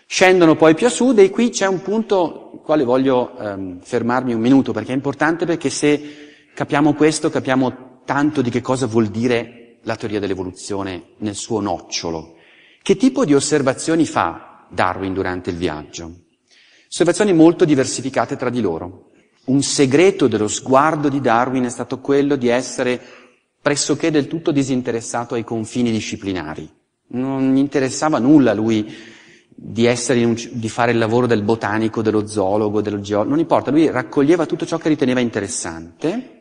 Scendono poi più a sud e qui c'è un punto al quale voglio ehm, fermarmi un minuto perché è importante perché se capiamo questo capiamo tanto di che cosa vuol dire la teoria dell'evoluzione nel suo nocciolo. Che tipo di osservazioni fa Darwin durante il viaggio? osservazioni molto diversificate tra di loro. Un segreto dello sguardo di Darwin è stato quello di essere pressoché del tutto disinteressato ai confini disciplinari. Non gli interessava nulla a lui di, un, di fare il lavoro del botanico, dello zoologo, dello geologo, non importa, lui raccoglieva tutto ciò che riteneva interessante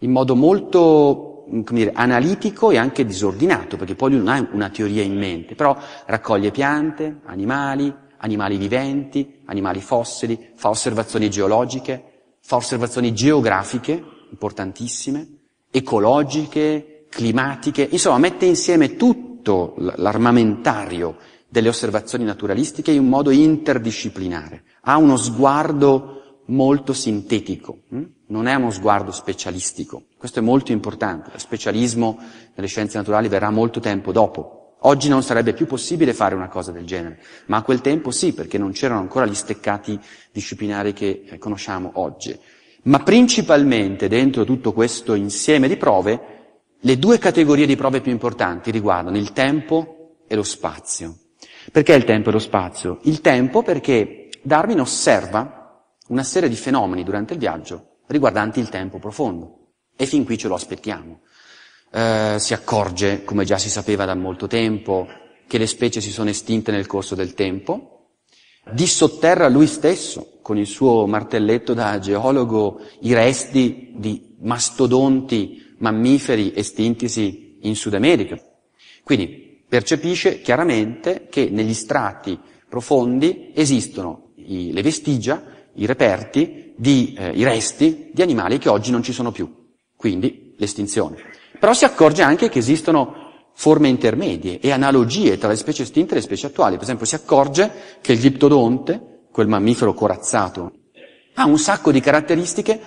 in modo molto come dire, analitico e anche disordinato, perché poi lui non ha una teoria in mente, però raccoglie piante, animali, animali viventi, animali fossili, fa osservazioni geologiche, fa osservazioni geografiche, importantissime, ecologiche, climatiche, insomma mette insieme tutto l'armamentario delle osservazioni naturalistiche in un modo interdisciplinare, ha uno sguardo molto sintetico, hm? non è uno sguardo specialistico, questo è molto importante, lo specialismo nelle scienze naturali verrà molto tempo dopo, Oggi non sarebbe più possibile fare una cosa del genere, ma a quel tempo sì, perché non c'erano ancora gli steccati disciplinari che eh, conosciamo oggi. Ma principalmente dentro tutto questo insieme di prove, le due categorie di prove più importanti riguardano il tempo e lo spazio. Perché il tempo e lo spazio? Il tempo perché Darwin osserva una serie di fenomeni durante il viaggio riguardanti il tempo profondo. E fin qui ce lo aspettiamo. Eh, si accorge, come già si sapeva da molto tempo, che le specie si sono estinte nel corso del tempo, dissotterra lui stesso, con il suo martelletto da geologo, i resti di mastodonti mammiferi estintisi in Sud America. Quindi percepisce chiaramente che negli strati profondi esistono i, le vestigia, i reperti, di, eh, i resti di animali che oggi non ci sono più. Quindi l'estinzione. Però si accorge anche che esistono forme intermedie e analogie tra le specie estinte e le specie attuali. Per esempio si accorge che il gliptodonte, quel mammifero corazzato, ha un sacco di caratteristiche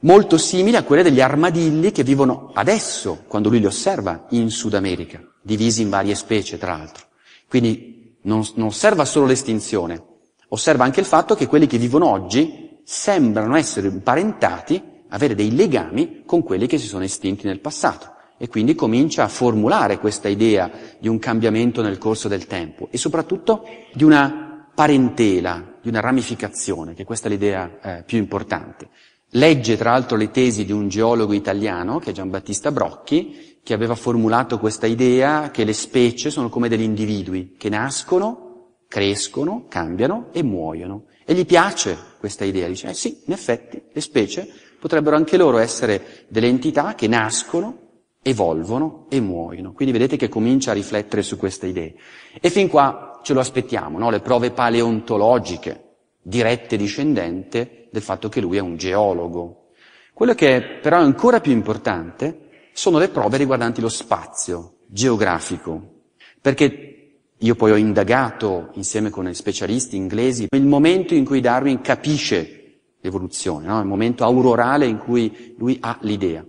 molto simili a quelle degli armadilli che vivono adesso, quando lui li osserva, in Sud America, divisi in varie specie, tra l'altro. Quindi non, non osserva solo l'estinzione, osserva anche il fatto che quelli che vivono oggi sembrano essere imparentati avere dei legami con quelli che si sono estinti nel passato e quindi comincia a formulare questa idea di un cambiamento nel corso del tempo e soprattutto di una parentela, di una ramificazione, che questa è l'idea eh, più importante. Legge tra l'altro le tesi di un geologo italiano, che è Giambattista Brocchi, che aveva formulato questa idea che le specie sono come degli individui che nascono, crescono, cambiano e muoiono. E gli piace questa idea, dice, eh sì, in effetti le specie potrebbero anche loro essere delle entità che nascono, evolvono e muoiono. Quindi vedete che comincia a riflettere su queste idee. E fin qua ce lo aspettiamo, no? le prove paleontologiche, dirette discendente del fatto che lui è un geologo. Quello che è però ancora più importante sono le prove riguardanti lo spazio geografico, perché io poi ho indagato insieme con specialisti inglesi il momento in cui Darwin capisce l'evoluzione, no? il momento aurorale in cui lui ha l'idea.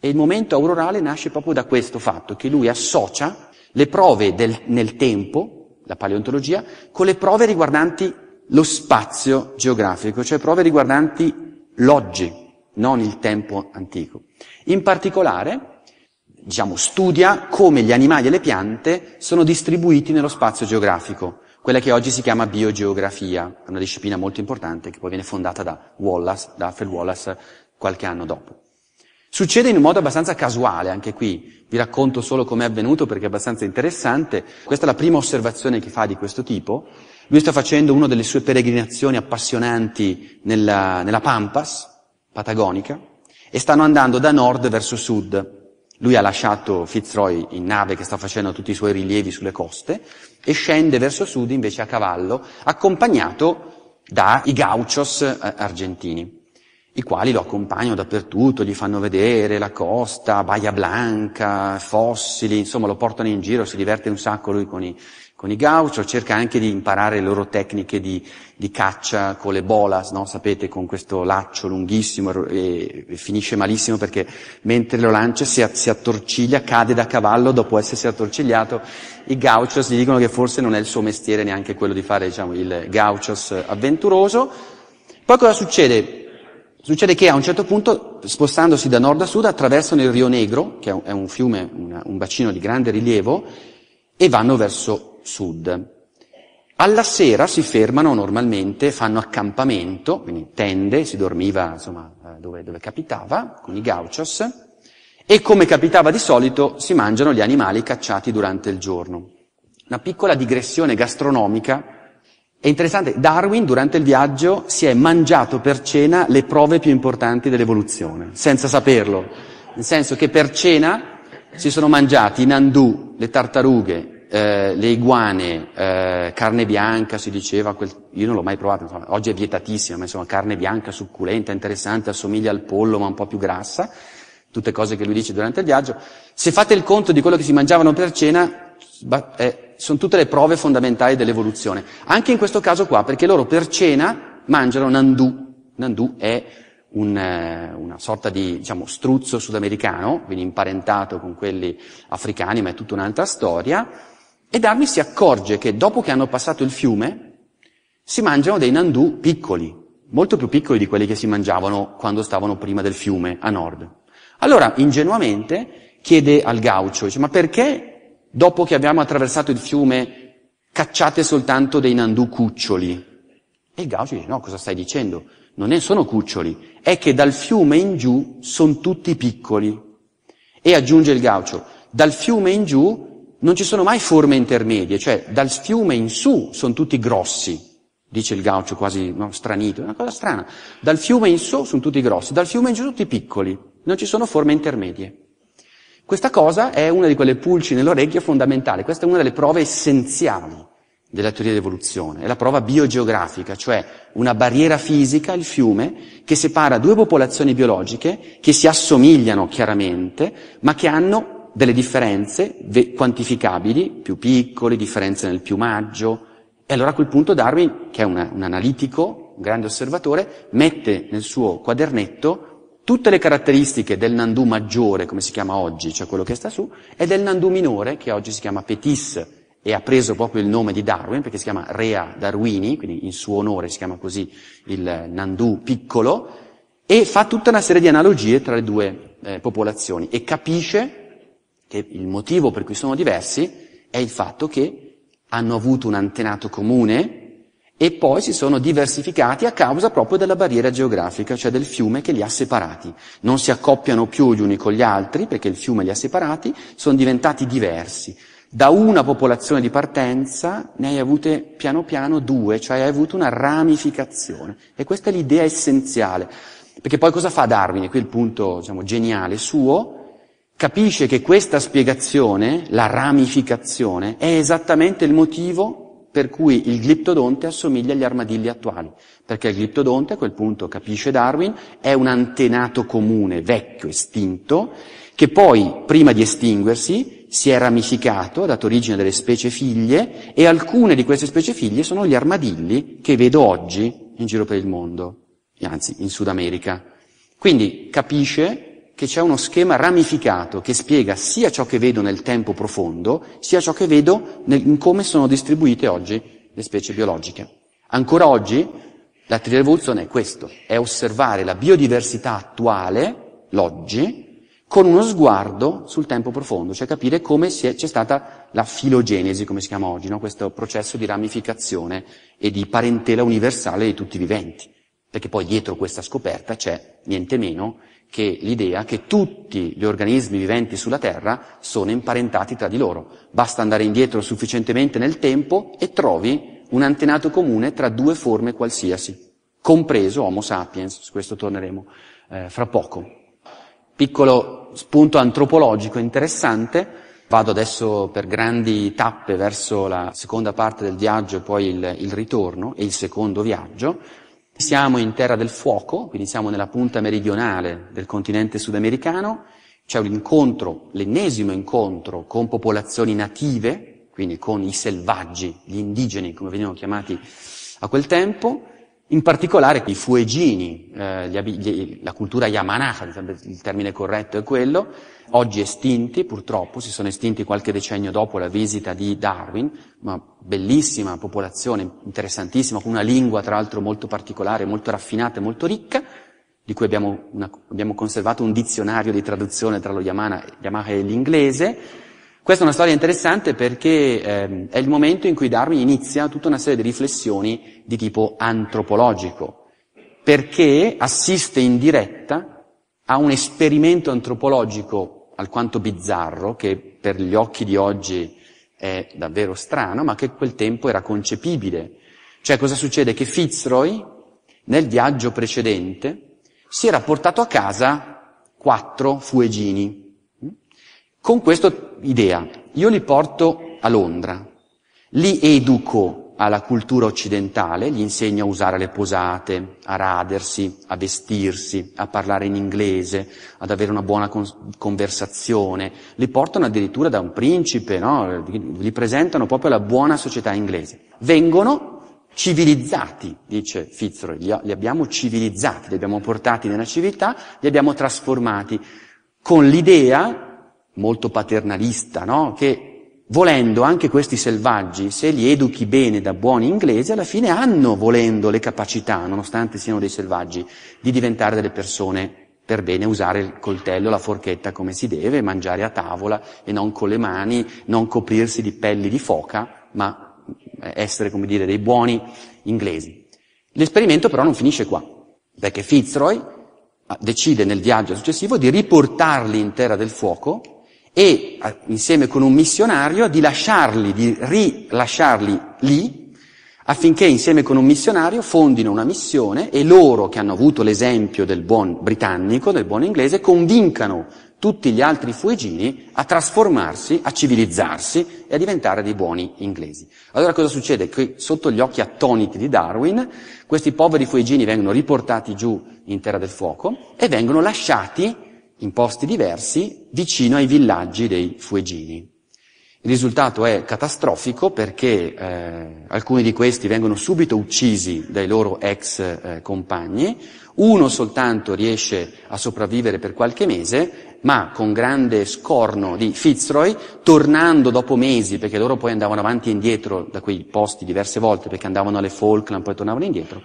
E il momento aurorale nasce proprio da questo fatto, che lui associa le prove del, nel tempo, la paleontologia, con le prove riguardanti lo spazio geografico, cioè prove riguardanti l'oggi, non il tempo antico. In particolare, diciamo, studia come gli animali e le piante sono distribuiti nello spazio geografico, quella che oggi si chiama biogeografia, una disciplina molto importante che poi viene fondata da Wallace, da Alfred Wallace, qualche anno dopo. Succede in un modo abbastanza casuale, anche qui vi racconto solo com'è avvenuto perché è abbastanza interessante. Questa è la prima osservazione che fa di questo tipo. Lui sta facendo una delle sue peregrinazioni appassionanti nella, nella Pampas, patagonica, e stanno andando da nord verso sud. Lui ha lasciato Fitzroy in nave che sta facendo tutti i suoi rilievi sulle coste e scende verso sud invece a cavallo, accompagnato dai gauchos eh, argentini, i quali lo accompagnano dappertutto, gli fanno vedere la costa, Baia Blanca, fossili, insomma lo portano in giro, si diverte un sacco lui con i, con i gaucho, cerca anche di imparare le loro tecniche di, di caccia con le bolas, no? sapete, con questo laccio lunghissimo e, e, finisce malissimo perché mentre lo lancia si, si attorciglia, cade da cavallo, dopo essersi attorcigliato, i gauchos gli dicono che forse non è il suo mestiere neanche quello di fare diciamo, il gauchos avventuroso. Poi cosa succede? Succede che a un certo punto, spostandosi da nord a sud, attraversano il Rio Negro, che è un, fiume, una, un bacino di grande rilievo, e vanno verso sud. Alla sera si fermano normalmente, fanno accampamento, quindi tende, si dormiva insomma, eh, dove, dove, capitava, con i gauchos, e come capitava di solito si mangiano gli animali cacciati durante il giorno. Una piccola digressione gastronomica è interessante, Darwin durante il viaggio si è mangiato per cena le prove più importanti dell'evoluzione, senza saperlo, nel senso che per cena si sono mangiati i nandù, le tartarughe, eh, le iguane, eh, carne bianca si diceva, quel, io non l'ho mai provata, oggi è vietatissima, ma insomma carne bianca, succulenta, interessante, assomiglia al pollo ma un po' più grassa, tutte cose che lui dice durante il viaggio. Se fate il conto di quello che si mangiavano per cena, eh, sono tutte le prove fondamentali dell'evoluzione. Anche in questo caso qua, perché loro per cena mangiano nandù, nandù è un, eh, una sorta di diciamo, struzzo sudamericano, quindi imparentato con quelli africani, ma è tutta un'altra storia. E Darwin si accorge che dopo che hanno passato il fiume, si mangiano dei nandù piccoli, molto più piccoli di quelli che si mangiavano quando stavano prima del fiume a nord. Allora, ingenuamente, chiede al gaucho, dice, ma perché dopo che abbiamo attraversato il fiume cacciate soltanto dei nandù cuccioli? E il gaucho dice, no, cosa stai dicendo? Non ne sono cuccioli, è che dal fiume in giù sono tutti piccoli. E aggiunge il gaucho, dal fiume in giù non ci sono mai forme intermedie, cioè dal fiume in su sono tutti grossi, dice il gaucho quasi no, stranito, è una cosa strana. Dal fiume in su sono tutti grossi, dal fiume in giù tutti piccoli, non ci sono forme intermedie. Questa cosa è una di quelle pulci nell'orecchio fondamentale, questa è una delle prove essenziali della teoria dell'evoluzione, è la prova biogeografica, cioè una barriera fisica, il fiume, che separa due popolazioni biologiche che si assomigliano chiaramente, ma che hanno delle differenze quantificabili, più piccole, differenze nel piumaggio, e allora a quel punto Darwin, che è una, un analitico, un grande osservatore, mette nel suo quadernetto tutte le caratteristiche del Nandu maggiore, come si chiama oggi, cioè quello che sta su, e del Nandu minore, che oggi si chiama Petis, e ha preso proprio il nome di Darwin, perché si chiama Rea Darwini, quindi in suo onore si chiama così il Nandu piccolo, e fa tutta una serie di analogie tra le due eh, popolazioni, e capisce che il motivo per cui sono diversi è il fatto che hanno avuto un antenato comune e poi si sono diversificati a causa proprio della barriera geografica, cioè del fiume che li ha separati. Non si accoppiano più gli uni con gli altri perché il fiume li ha separati, sono diventati diversi. Da una popolazione di partenza ne hai avute piano piano due, cioè hai avuto una ramificazione. E questa è l'idea essenziale. Perché poi cosa fa Darwin? E qui è il punto diciamo, geniale suo, capisce che questa spiegazione, la ramificazione, è esattamente il motivo per cui il gliptodonte assomiglia agli armadilli attuali, perché il gliptodonte, a quel punto capisce Darwin, è un antenato comune, vecchio, estinto, che poi, prima di estinguersi, si è ramificato, ha dato origine a delle specie figlie, e alcune di queste specie figlie sono gli armadilli che vedo oggi in giro per il mondo, anzi in Sud America. Quindi capisce che c'è uno schema ramificato che spiega sia ciò che vedo nel tempo profondo, sia ciò che vedo nel, in come sono distribuite oggi le specie biologiche. Ancora oggi la trivoluzione è questo, è osservare la biodiversità attuale, l'oggi, con uno sguardo sul tempo profondo, cioè capire come è, c'è stata la filogenesi, come si chiama oggi, no? questo processo di ramificazione e di parentela universale di tutti i viventi, perché poi dietro questa scoperta c'è niente meno che l'idea che tutti gli organismi viventi sulla Terra sono imparentati tra di loro. Basta andare indietro sufficientemente nel tempo e trovi un antenato comune tra due forme qualsiasi, compreso Homo sapiens, su questo torneremo eh, fra poco. Piccolo spunto antropologico interessante, vado adesso per grandi tappe verso la seconda parte del viaggio e poi il, il ritorno e il secondo viaggio. Siamo in Terra del Fuoco, quindi siamo nella punta meridionale del continente sudamericano, c'è un incontro, l'ennesimo incontro con popolazioni native, quindi con i selvaggi, gli indigeni come venivano chiamati a quel tempo, in particolare i fuegini, eh, gli, gli, la cultura yamanaka, il termine corretto è quello, oggi estinti, purtroppo, si sono estinti qualche decennio dopo la visita di Darwin, una bellissima popolazione, interessantissima, con una lingua tra l'altro molto particolare, molto raffinata e molto ricca, di cui abbiamo, una, abbiamo conservato un dizionario di traduzione tra lo Yamana, Yamaha e l'inglese. Questa è una storia interessante perché ehm, è il momento in cui Darwin inizia tutta una serie di riflessioni di tipo antropologico, perché assiste in diretta a un esperimento antropologico alquanto bizzarro, che per gli occhi di oggi è davvero strano, ma che quel tempo era concepibile. Cioè cosa succede? Che Fitzroy, nel viaggio precedente, si era portato a casa quattro fuegini. Con questa idea, io li porto a Londra, li educo alla cultura occidentale, gli insegna a usare le posate, a radersi, a vestirsi, a parlare in inglese, ad avere una buona con- conversazione, li portano addirittura da un principe, no? li presentano proprio alla buona società inglese. Vengono civilizzati, dice Fitzroy, li, li abbiamo civilizzati, li abbiamo portati nella civiltà, li abbiamo trasformati con l'idea molto paternalista, no? che volendo anche questi selvaggi, se li educhi bene da buoni inglesi, alla fine hanno, volendo, le capacità, nonostante siano dei selvaggi, di diventare delle persone per bene, usare il coltello, la forchetta come si deve, mangiare a tavola e non con le mani, non coprirsi di pelli di foca, ma eh, essere, come dire, dei buoni inglesi. L'esperimento però non finisce qua, perché Fitzroy ah, decide nel viaggio successivo di riportarli in terra del fuoco e insieme con un missionario di lasciarli, di rilasciarli lì affinché insieme con un missionario fondino una missione e loro che hanno avuto l'esempio del buon britannico, del buon inglese, convincano tutti gli altri fuegini a trasformarsi, a civilizzarsi e a diventare dei buoni inglesi. Allora cosa succede? Che sotto gli occhi attoniti di Darwin, questi poveri fuegini vengono riportati giù in Terra del Fuoco e vengono lasciati in posti diversi, vicino ai villaggi dei Fuegini. Il risultato è catastrofico perché eh, alcuni di questi vengono subito uccisi dai loro ex eh, compagni, uno soltanto riesce a sopravvivere per qualche mese, ma con grande scorno di Fitzroy, tornando dopo mesi, perché loro poi andavano avanti e indietro da quei posti diverse volte, perché andavano alle Falkland, poi tornavano indietro,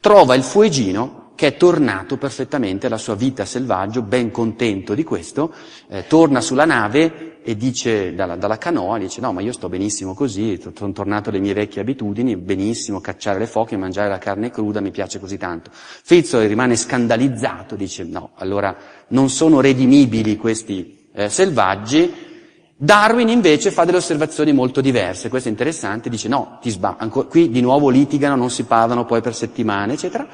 trova il fuegino che è tornato perfettamente alla sua vita selvaggio, ben contento di questo, eh, torna sulla nave e dice dalla, dalla, canoa, dice no ma io sto benissimo così, sono tornato alle mie vecchie abitudini, benissimo, cacciare le foche, mangiare la carne cruda, mi piace così tanto. Fizzo rimane scandalizzato, dice no, allora non sono redimibili questi eh, selvaggi, Darwin invece fa delle osservazioni molto diverse, questo è interessante, dice no, ti sbaglio, qui di nuovo litigano, non si parlano poi per settimane, eccetera.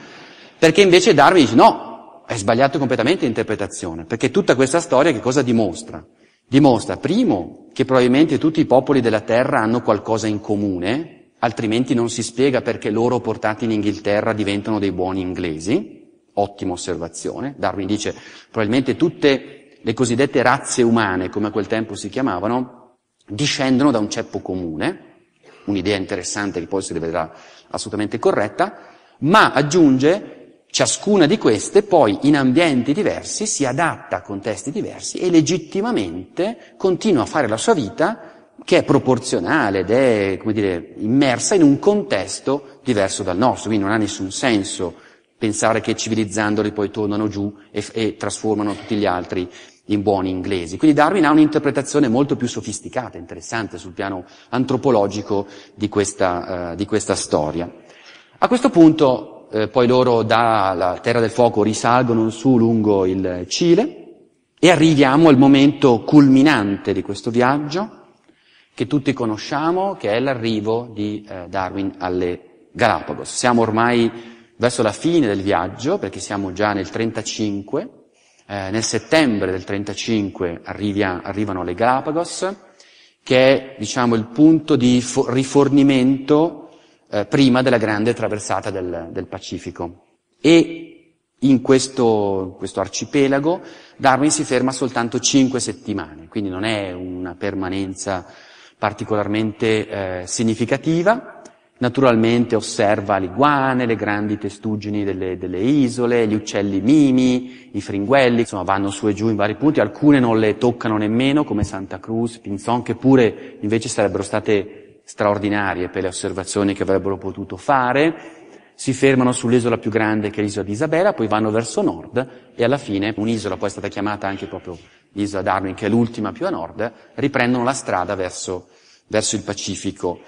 Perché invece Darwin dice no, è sbagliato completamente l'interpretazione, perché tutta questa storia che cosa dimostra? Dimostra, primo, che probabilmente tutti i popoli della Terra hanno qualcosa in comune, altrimenti non si spiega perché loro portati in Inghilterra diventano dei buoni inglesi. Ottima osservazione. Darwin dice, probabilmente tutte le cosiddette razze umane, come a quel tempo si chiamavano, discendono da un ceppo comune, un'idea interessante che poi si rivelerà assolutamente corretta, ma aggiunge Ciascuna di queste poi in ambienti diversi si adatta a contesti diversi e legittimamente continua a fare la sua vita che è proporzionale ed è, come dire, immersa in un contesto diverso dal nostro, quindi non ha nessun senso pensare che civilizzandoli poi tornano giù e, e trasformano tutti gli altri in buoni inglesi. Quindi Darwin ha un'interpretazione molto più sofisticata, interessante sul piano antropologico di questa, uh, di questa storia. A questo punto eh, poi loro dalla Terra del Fuoco risalgono su lungo il Cile e arriviamo al momento culminante di questo viaggio che tutti conosciamo, che è l'arrivo di eh, Darwin alle Galapagos. Siamo ormai verso la fine del viaggio, perché siamo già nel 35, eh, nel settembre del 35 arrivia, arrivano le Galapagos, che è diciamo, il punto di fo- rifornimento eh, prima della grande traversata del, del Pacifico. E in questo, questo arcipelago Darwin si ferma soltanto cinque settimane, quindi non è una permanenza particolarmente eh, significativa. Naturalmente osserva le iguane, le grandi testuggini delle, delle, isole, gli uccelli mimi, i fringuelli, insomma vanno su e giù in vari punti, alcune non le toccano nemmeno come Santa Cruz, Pinzon, che pure invece sarebbero state straordinarie per le osservazioni che avrebbero potuto fare, si fermano sull'isola più grande che è l'isola di Isabella, poi vanno verso nord e alla fine, un'isola poi è stata chiamata anche proprio l'isola Darwin, che è l'ultima più a nord, riprendono la strada verso, verso il Pacifico.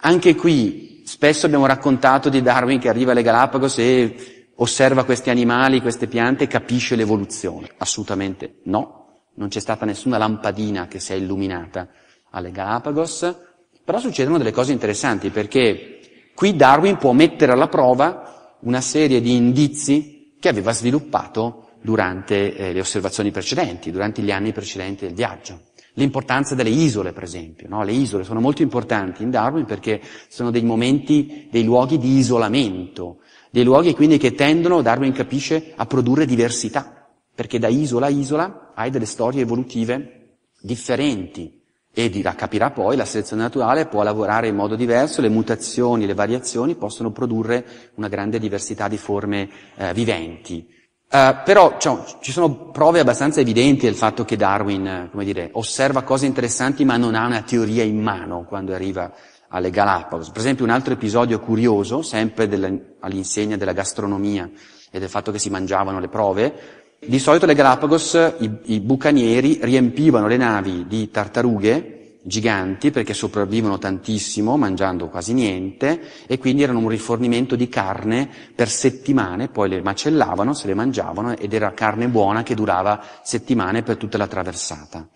Anche qui spesso abbiamo raccontato di Darwin che arriva alle Galapagos e osserva questi animali, queste piante e capisce l'evoluzione. Assolutamente no, non c'è stata nessuna lampadina che si è illuminata alle Galapagos, però succedono delle cose interessanti perché qui Darwin può mettere alla prova una serie di indizi che aveva sviluppato durante eh, le osservazioni precedenti, durante gli anni precedenti del viaggio. L'importanza delle isole, per esempio, no? le isole sono molto importanti in Darwin perché sono dei momenti, dei luoghi di isolamento, dei luoghi quindi che tendono, Darwin capisce, a produrre diversità, perché da isola a isola hai delle storie evolutive differenti e dirà, capirà poi, la selezione naturale può lavorare in modo diverso, le mutazioni, le variazioni possono produrre una grande diversità di forme eh, viventi. Eh, però cioè, ci sono prove abbastanza evidenti del fatto che Darwin, eh, come dire, osserva cose interessanti ma non ha una teoria in mano quando arriva alle Galapagos. Per esempio un altro episodio curioso, sempre della, all'insegna della gastronomia e del fatto che si mangiavano le prove, di solito le Galapagos, i, i bucanieri, riempivano le navi di tartarughe giganti perché sopravvivono tantissimo mangiando quasi niente e quindi erano un rifornimento di carne per settimane, poi le macellavano, se le mangiavano ed era carne buona che durava settimane per tutta la traversata.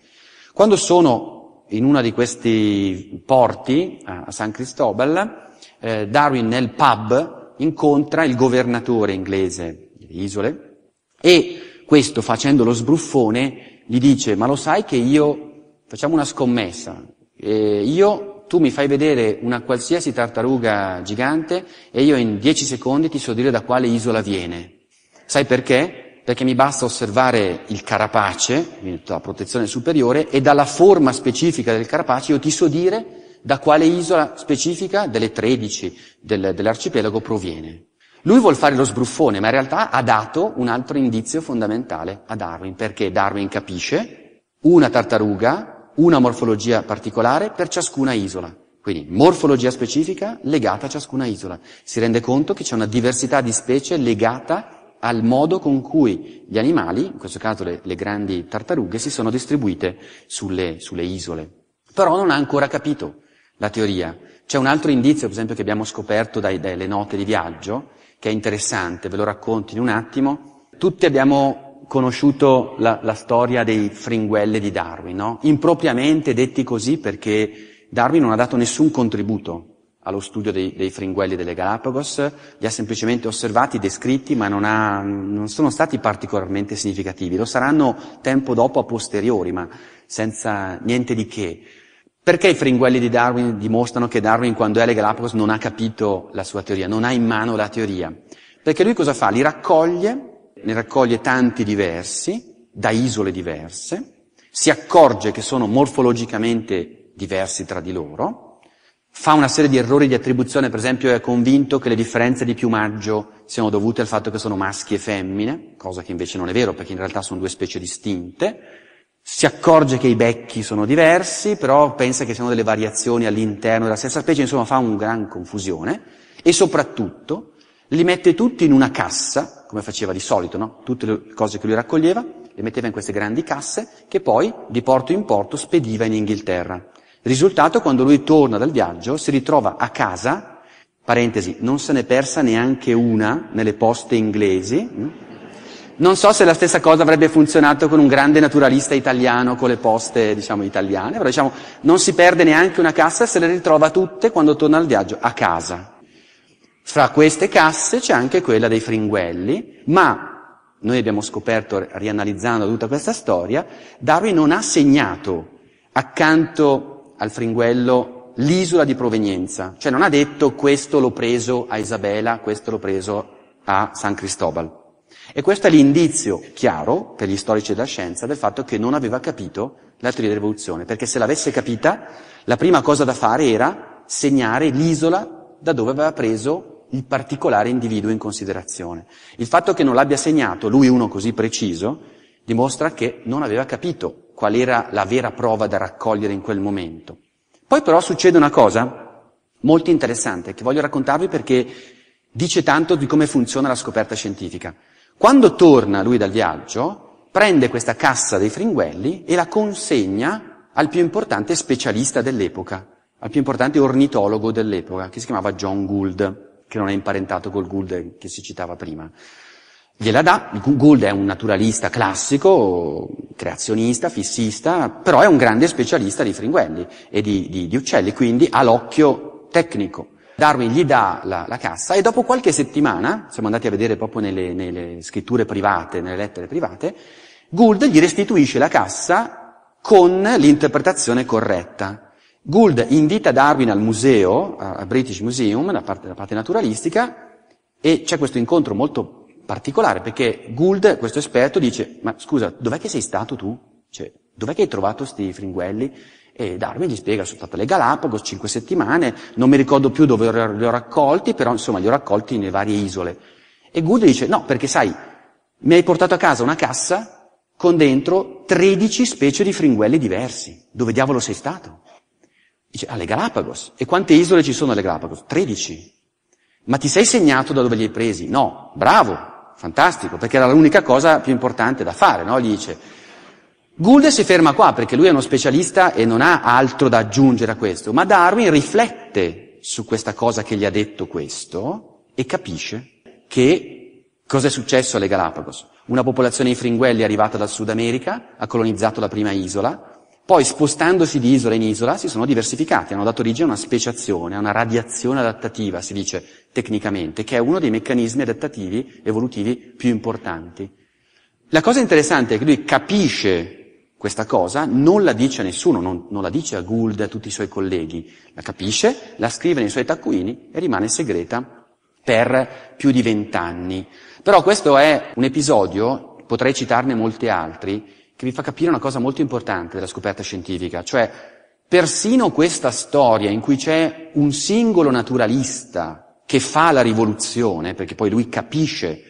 Quando sono in uno di questi porti a San Cristobal, eh, Darwin nel pub incontra il governatore inglese delle isole e questo facendo lo sbruffone gli dice, ma lo sai che io, facciamo una scommessa, eh, io, tu mi fai vedere una qualsiasi tartaruga gigante e io in dieci secondi ti so dire da quale isola viene. Sai perché? Perché mi basta osservare il carapace, la protezione superiore, e dalla forma specifica del carapace io ti so dire da quale isola specifica delle 13 del, dell'arcipelago proviene. Lui vuole fare lo sbruffone, ma in realtà ha dato un altro indizio fondamentale a Darwin, perché Darwin capisce una tartaruga, una morfologia particolare per ciascuna isola. Quindi morfologia specifica legata a ciascuna isola. Si rende conto che c'è una diversità di specie legata al modo con cui gli animali, in questo caso le, le grandi tartarughe, si sono distribuite sulle, sulle isole. Però non ha ancora capito la teoria. C'è un altro indizio, per esempio, che abbiamo scoperto dai, dalle note di viaggio, che è interessante, ve lo racconto in un attimo. Tutti abbiamo conosciuto la, la storia dei fringuelli di Darwin, no? Impropriamente detti così perché Darwin non ha dato nessun contributo allo studio dei, dei, fringuelli delle Galapagos, li ha semplicemente osservati, descritti, ma non, ha, non, sono stati particolarmente significativi. Lo saranno tempo dopo, a posteriori, ma senza niente di che. Perché i fringuelli di Darwin dimostrano che Darwin, quando è alle Galapagos, non ha capito la sua teoria, non ha in mano la teoria? Perché lui cosa fa? Li raccoglie, ne raccoglie tanti diversi, da isole diverse, si accorge che sono morfologicamente diversi tra di loro, fa una serie di errori di attribuzione, per esempio è convinto che le differenze di piumaggio siano dovute al fatto che sono maschi e femmine, cosa che invece non è vero perché in realtà sono due specie distinte, si accorge che i becchi sono diversi, però pensa che siano delle variazioni all'interno della stessa specie, insomma fa un gran confusione e soprattutto li mette tutti in una cassa, come faceva di solito, no? tutte le cose che lui raccoglieva, le metteva in queste grandi casse che poi di porto in porto spediva in Inghilterra. Risultato, quando lui torna dal viaggio, si ritrova a casa, parentesi, non se n'è persa neanche una nelle poste inglesi, non so se la stessa cosa avrebbe funzionato con un grande naturalista italiano, con le poste diciamo, italiane, però diciamo, non si perde neanche una cassa e se le ritrova tutte quando torna al viaggio a casa. Fra queste casse c'è anche quella dei fringuelli, ma noi abbiamo scoperto, rianalizzando tutta questa storia, Darwin non ha segnato accanto al fringuello l'isola di provenienza, cioè non ha detto questo l'ho preso a Isabella, questo l'ho preso a San Cristobal. E questo è l'indizio chiaro per gli storici della scienza del fatto che non aveva capito la trirevoluzione, perché se l'avesse capita, la prima cosa da fare era segnare l'isola da dove aveva preso il particolare individuo in considerazione. Il fatto che non l'abbia segnato, lui uno così preciso, dimostra che non aveva capito qual era la vera prova da raccogliere in quel momento. Poi però succede una cosa molto interessante che voglio raccontarvi perché dice tanto di come funziona la scoperta scientifica. Quando torna lui dal viaggio, prende questa cassa dei fringuelli e la consegna al più importante specialista dell'epoca, al più importante ornitologo dell'epoca, che si chiamava John Gould, che non è imparentato col Gould che si citava prima. Gliela dà, Gould è un naturalista classico, creazionista, fissista, però è un grande specialista di fringuelli e di, di, di uccelli, quindi ha l'occhio tecnico. Darwin gli dà la, la cassa e dopo qualche settimana, siamo andati a vedere proprio nelle, nelle scritture private, nelle lettere private, Gould gli restituisce la cassa con l'interpretazione corretta. Gould invita Darwin al museo, al British Museum, la parte, la parte, naturalistica, e c'è questo incontro molto particolare, perché Gould, questo esperto, dice, ma scusa, dov'è che sei stato tu? Cioè, dov'è che hai trovato questi fringuelli? E Darwin gli spiega, sono stato alle Galapagos cinque settimane, non mi ricordo più dove li ho raccolti, però insomma li ho raccolti nelle varie isole. E Good dice, no, perché sai, mi hai portato a casa una cassa con dentro 13 specie di fringuelli diversi. Dove diavolo sei stato? Dice, alle Galapagos. E quante isole ci sono alle Galapagos? 13. Ma ti sei segnato da dove li hai presi? No. Bravo. Fantastico. Perché era l'unica cosa più importante da fare, no? Gli dice, Gould si ferma qua perché lui è uno specialista e non ha altro da aggiungere a questo, ma Darwin riflette su questa cosa che gli ha detto questo e capisce che cosa è successo alle Galapagos. Una popolazione di fringuelli è arrivata dal Sud America ha colonizzato la prima isola, poi spostandosi di isola in isola si sono diversificati, hanno dato origine a una speciazione, a una radiazione adattativa, si dice tecnicamente, che è uno dei meccanismi adattativi evolutivi più importanti. La cosa interessante è che lui capisce questa cosa non la dice a nessuno, non, non la dice a Gould e a tutti i suoi colleghi, la capisce, la scrive nei suoi taccuini e rimane segreta per più di vent'anni. Però questo è un episodio, potrei citarne molti altri, che vi fa capire una cosa molto importante della scoperta scientifica, cioè persino questa storia in cui c'è un singolo naturalista che fa la rivoluzione, perché poi lui capisce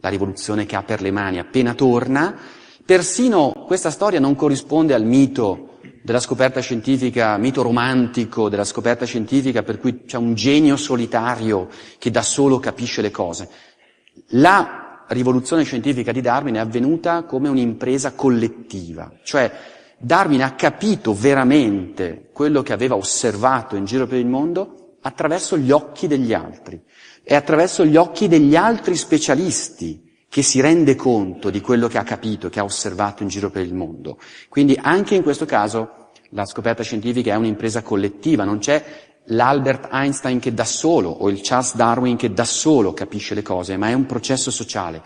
la rivoluzione che ha per le mani appena torna, Persino questa storia non corrisponde al mito della scoperta scientifica, mito romantico della scoperta scientifica per cui c'è un genio solitario che da solo capisce le cose. La rivoluzione scientifica di Darwin è avvenuta come un'impresa collettiva, cioè Darwin ha capito veramente quello che aveva osservato in giro per il mondo attraverso gli occhi degli altri e attraverso gli occhi degli altri specialisti che si rende conto di quello che ha capito, che ha osservato in giro per il mondo. Quindi anche in questo caso la scoperta scientifica è un'impresa collettiva, non c'è l'Albert Einstein che da solo o il Charles Darwin che da solo capisce le cose, ma è un processo sociale.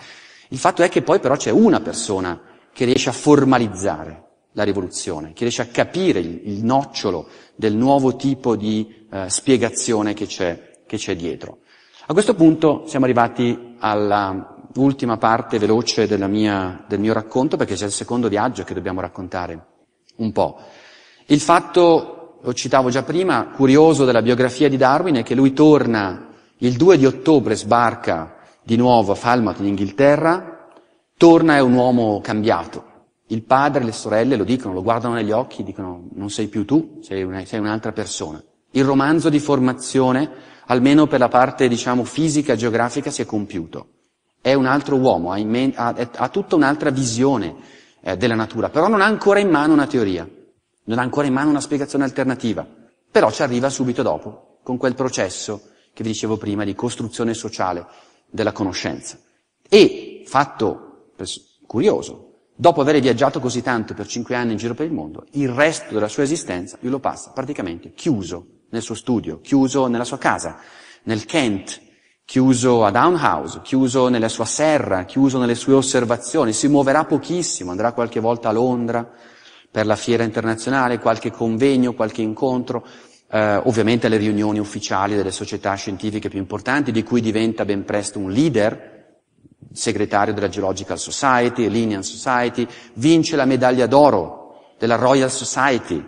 Il fatto è che poi però c'è una persona che riesce a formalizzare la rivoluzione, che riesce a capire il, il nocciolo del nuovo tipo di eh, spiegazione che c'è, che c'è dietro. A questo punto siamo arrivati alla ultima parte veloce della mia, del mio racconto, perché c'è il secondo viaggio che dobbiamo raccontare un po'. Il fatto, lo citavo già prima, curioso della biografia di Darwin è che lui torna il 2 di ottobre, sbarca di nuovo a Falmouth in Inghilterra, torna è un uomo cambiato. Il padre e le sorelle lo dicono, lo guardano negli occhi, dicono non sei più tu, sei, una, sei un'altra persona. Il romanzo di formazione, almeno per la parte, diciamo, fisica, geografica, si è compiuto è un altro uomo, ha, me- ha, ha tutta un'altra visione eh, della natura, però non ha ancora in mano una teoria, non ha ancora in mano una spiegazione alternativa, però ci arriva subito dopo, con quel processo che vi dicevo prima di costruzione sociale della conoscenza. E, fatto curioso, dopo aver viaggiato così tanto per cinque anni in giro per il mondo, il resto della sua esistenza lui lo passa praticamente chiuso nel suo studio, chiuso nella sua casa, nel Kent, chiuso a Downhouse, chiuso nella sua serra, chiuso nelle sue osservazioni, si muoverà pochissimo, andrà qualche volta a Londra per la fiera internazionale, qualche convegno, qualche incontro, eh, ovviamente alle riunioni ufficiali delle società scientifiche più importanti, di cui diventa ben presto un leader, segretario della Geological Society, l'Inian Society, vince la medaglia d'oro della Royal Society,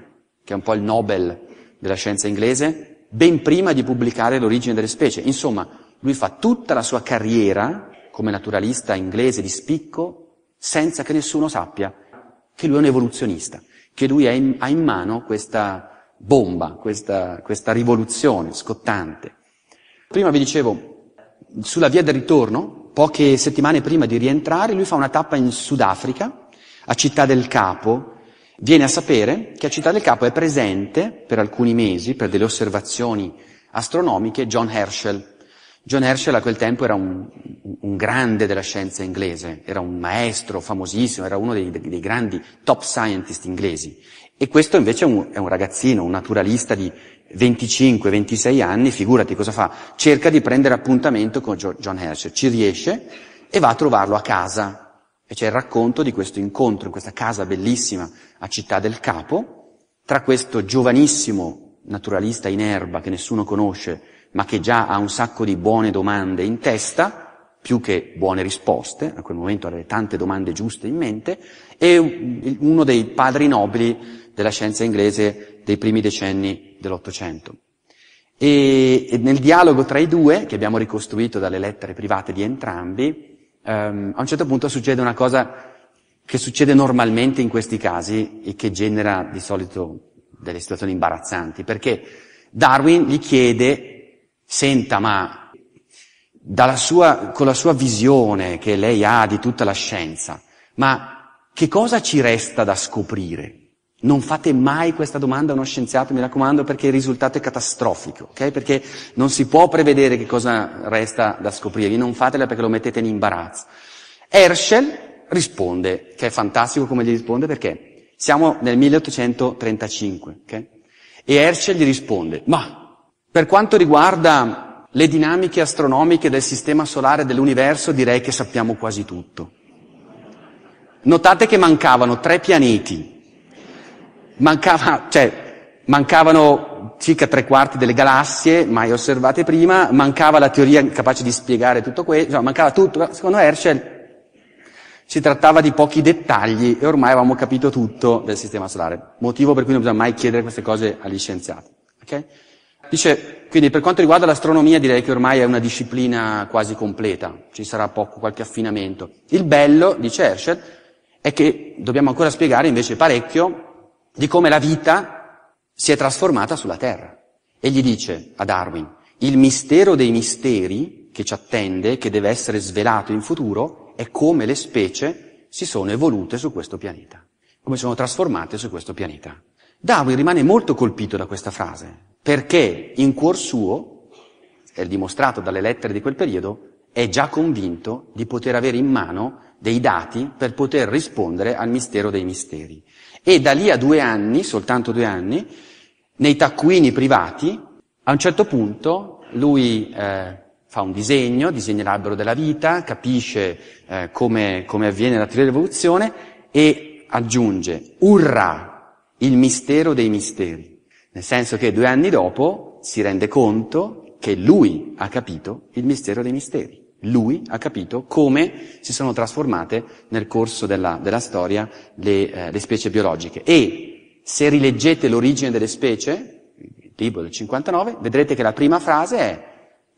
che è un po' il Nobel della scienza inglese, ben prima di pubblicare l'origine delle specie. Insomma, lui fa tutta la sua carriera come naturalista inglese di spicco senza che nessuno sappia che lui è un evoluzionista, che lui in, ha in mano questa bomba, questa, questa rivoluzione scottante. Prima vi dicevo, sulla via del ritorno, poche settimane prima di rientrare, lui fa una tappa in Sudafrica, a Città del Capo, viene a sapere che a Città del Capo è presente per alcuni mesi, per delle osservazioni astronomiche, John Herschel, John Herschel a quel tempo era un, un, grande della scienza inglese, era un maestro famosissimo, era uno dei, dei grandi top scientist inglesi. E questo invece è un, è un ragazzino, un naturalista di 25-26 anni, figurati cosa fa, cerca di prendere appuntamento con John Herschel, ci riesce e va a trovarlo a casa. E c'è il racconto di questo incontro in questa casa bellissima a Città del Capo, tra questo giovanissimo naturalista in erba che nessuno conosce ma che già ha un sacco di buone domande in testa, più che buone risposte, a quel momento aveva tante domande giuste in mente, e uno dei padri nobili della scienza inglese dei primi decenni dell'Ottocento. E, nel dialogo tra i due, che abbiamo ricostruito dalle lettere private di entrambi, ehm, a un certo punto succede una cosa che succede normalmente in questi casi e che genera di solito delle situazioni imbarazzanti, perché Darwin gli chiede senta ma dalla sua, con la sua visione che lei ha di tutta la scienza, ma che cosa ci resta da scoprire? Non fate mai questa domanda a uno scienziato, mi raccomando, perché il risultato è catastrofico, ok? Perché non si può prevedere che cosa resta da scoprire, non fatela perché lo mettete in imbarazzo. Herschel risponde, che è fantastico come gli risponde perché siamo nel 1835, ok? E Herschel gli risponde, ma per quanto riguarda le dinamiche astronomiche del sistema solare dell'universo, direi che sappiamo quasi tutto. Notate che mancavano tre pianeti, Mancava, cioè, mancavano circa tre quarti delle galassie mai osservate prima, mancava la teoria capace di spiegare tutto questo, cioè, mancava tutto, secondo Herschel si trattava di pochi dettagli e ormai avevamo capito tutto del sistema solare, motivo per cui non bisogna mai chiedere queste cose agli scienziati. Okay? Dice, quindi per quanto riguarda l'astronomia direi che ormai è una disciplina quasi completa, ci sarà poco qualche affinamento. Il bello, dice Herschel, è che dobbiamo ancora spiegare invece parecchio di come la vita si è trasformata sulla Terra. Egli dice a Darwin, il mistero dei misteri che ci attende, che deve essere svelato in futuro, è come le specie si sono evolute su questo pianeta, come si sono trasformate su questo pianeta. Darwin rimane molto colpito da questa frase, perché in cuor suo, è dimostrato dalle lettere di quel periodo, è già convinto di poter avere in mano dei dati per poter rispondere al mistero dei misteri. E da lì a due anni, soltanto due anni, nei taccuini privati, a un certo punto lui eh, fa un disegno, disegna l'albero della vita, capisce eh, come, come avviene la teoria e aggiunge, urra il mistero dei misteri. Nel senso che due anni dopo si rende conto che lui ha capito il mistero dei misteri. Lui ha capito come si sono trasformate nel corso della, della storia le, eh, le specie biologiche. E se rileggete l'origine delle specie, il libro del 59, vedrete che la prima frase è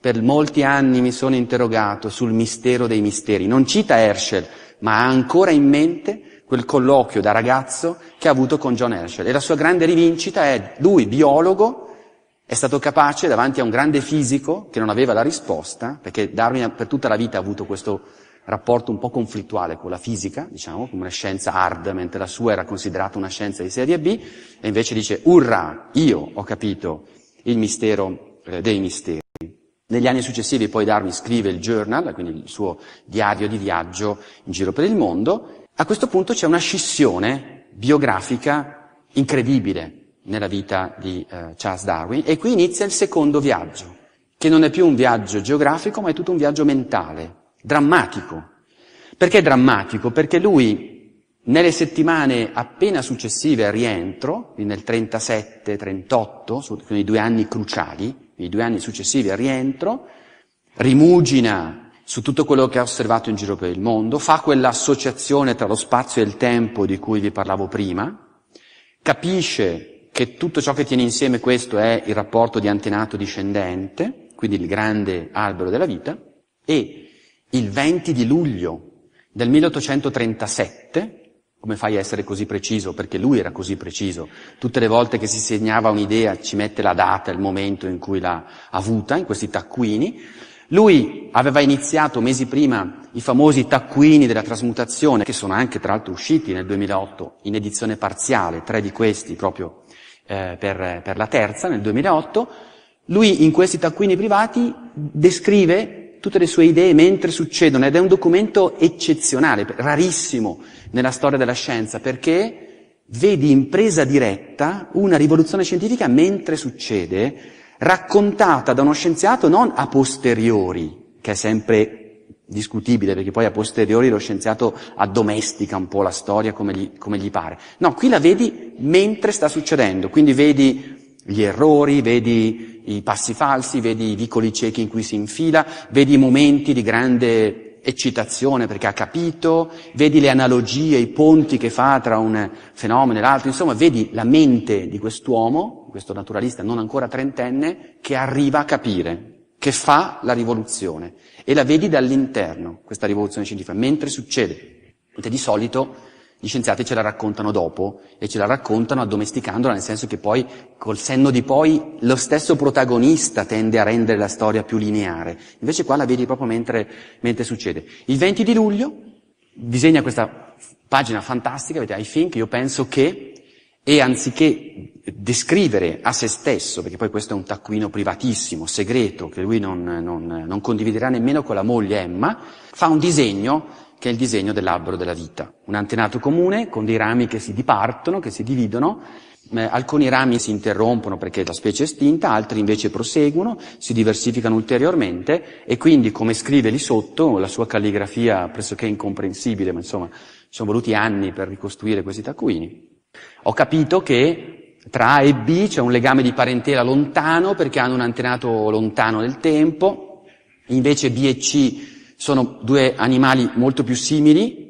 per molti anni mi sono interrogato sul mistero dei misteri. Non cita Herschel, ma ha ancora in mente quel colloquio da ragazzo che ha avuto con John Herschel. E la sua grande rivincita è, lui, biologo, è stato capace, davanti a un grande fisico che non aveva la risposta, perché Darwin per tutta la vita ha avuto questo rapporto un po' conflittuale con la fisica, diciamo, come una scienza hard, mentre la sua era considerata una scienza di serie B, e invece dice, urrà, io ho capito il mistero eh, dei misteri. Negli anni successivi poi Darwin scrive il journal, quindi il suo diario di viaggio in giro per il mondo, a questo punto c'è una scissione biografica incredibile nella vita di eh, Charles Darwin e qui inizia il secondo viaggio, che non è più un viaggio geografico, ma è tutto un viaggio mentale, drammatico. Perché drammatico? Perché lui nelle settimane appena successive al rientro, quindi nel 37-38, sono i due anni cruciali, i due anni successivi al rientro, rimugina su tutto quello che ha osservato in giro per il mondo, fa quell'associazione tra lo spazio e il tempo di cui vi parlavo prima, capisce che tutto ciò che tiene insieme questo è il rapporto di antenato discendente, quindi il grande albero della vita, e il 20 di luglio del 1837, come fai a essere così preciso? Perché lui era così preciso. Tutte le volte che si segnava un'idea ci mette la data, il momento in cui l'ha avuta, in questi taccuini. Lui aveva iniziato mesi prima i famosi taccuini della trasmutazione, che sono anche tra l'altro usciti nel 2008 in edizione parziale, tre di questi proprio eh, per, per la terza, nel 2008. Lui in questi taccuini privati descrive tutte le sue idee mentre succedono ed è un documento eccezionale, rarissimo nella storia della scienza, perché vedi in presa diretta una rivoluzione scientifica mentre succede raccontata da uno scienziato non a posteriori, che è sempre discutibile, perché poi a posteriori lo scienziato addomestica un po' la storia come gli, come gli, pare. No, qui la vedi mentre sta succedendo, quindi vedi gli errori, vedi i passi falsi, vedi i vicoli ciechi in cui si infila, vedi i momenti di grande eccitazione perché ha capito, vedi le analogie, i ponti che fa tra un fenomeno e l'altro, insomma vedi la mente di quest'uomo questo naturalista non ancora trentenne, che arriva a capire, che fa la rivoluzione e la vedi dall'interno, questa rivoluzione scientifica, mentre succede. E di solito gli scienziati ce la raccontano dopo e ce la raccontano addomesticandola, nel senso che poi col senno di poi lo stesso protagonista tende a rendere la storia più lineare. Invece qua la vedi proprio mentre, mentre succede. Il 20 di luglio disegna questa pagina fantastica, vedete, I think, io penso che, e anziché descrivere a se stesso, perché poi questo è un taccuino privatissimo, segreto, che lui non, non, non condividerà nemmeno con la moglie Emma, fa un disegno che è il disegno dell'albero della vita, un antenato comune con dei rami che si dipartono, che si dividono, eh, alcuni rami si interrompono perché la specie è estinta, altri invece proseguono, si diversificano ulteriormente e quindi, come scrive lì sotto, la sua calligrafia pressoché incomprensibile, ma insomma, ci sono voluti anni per ricostruire questi taccuini, ho capito che tra A e B c'è un legame di parentela lontano perché hanno un antenato lontano nel tempo, invece B e C sono due animali molto più simili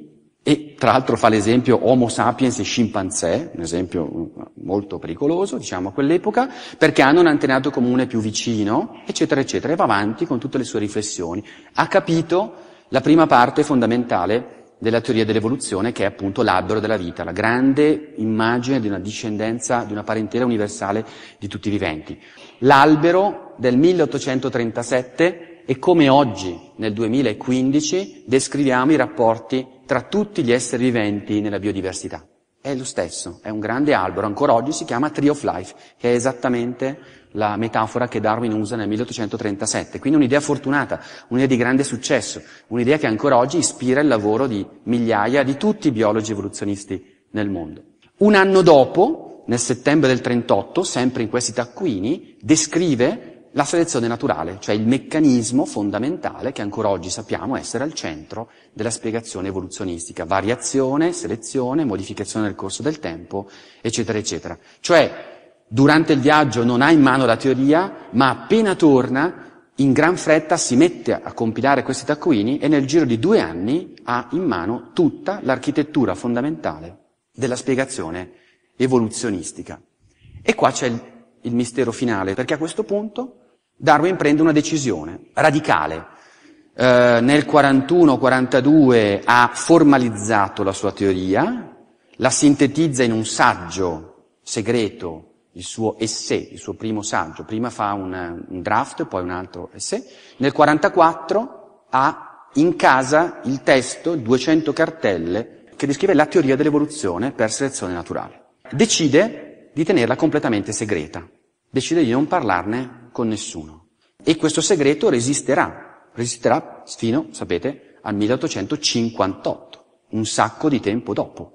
e tra l'altro fa l'esempio Homo sapiens e scimpanzé, un esempio uh, molto pericoloso, diciamo, a quell'epoca, perché hanno un antenato comune più vicino, eccetera, eccetera, e va avanti con tutte le sue riflessioni. Ha capito la prima parte fondamentale della teoria dell'evoluzione che è appunto l'albero della vita, la grande immagine di una discendenza, di una parentela universale di tutti i viventi. L'albero del 1837 e come oggi, nel 2015, descriviamo i rapporti tra tutti gli esseri viventi nella biodiversità. È lo stesso, è un grande albero, ancora oggi si chiama Tree of Life, che è esattamente la metafora che Darwin usa nel 1837. Quindi un'idea fortunata, un'idea di grande successo, un'idea che ancora oggi ispira il lavoro di migliaia di tutti i biologi evoluzionisti nel mondo. Un anno dopo, nel settembre del 38, sempre in questi taccuini, descrive la selezione naturale, cioè il meccanismo fondamentale che ancora oggi sappiamo essere al centro della spiegazione evoluzionistica. Variazione, selezione, modificazione nel corso del tempo, eccetera, eccetera. Cioè, durante il viaggio non ha in mano la teoria, ma appena torna in gran fretta si mette a compilare questi taccuini e nel giro di due anni ha in mano tutta l'architettura fondamentale della spiegazione evoluzionistica. E qua c'è il, il mistero finale, perché a questo punto Darwin prende una decisione radicale. Eh, nel 41-42 ha formalizzato la sua teoria, la sintetizza in un saggio segreto il suo essè, il suo primo saggio. Prima fa un, un draft, poi un altro essè. Nel 1944 ha in casa il testo, 200 cartelle, che descrive la teoria dell'evoluzione per selezione naturale. Decide di tenerla completamente segreta, decide di non parlarne con nessuno. E questo segreto resisterà, resisterà fino, sapete, al 1858, un sacco di tempo dopo.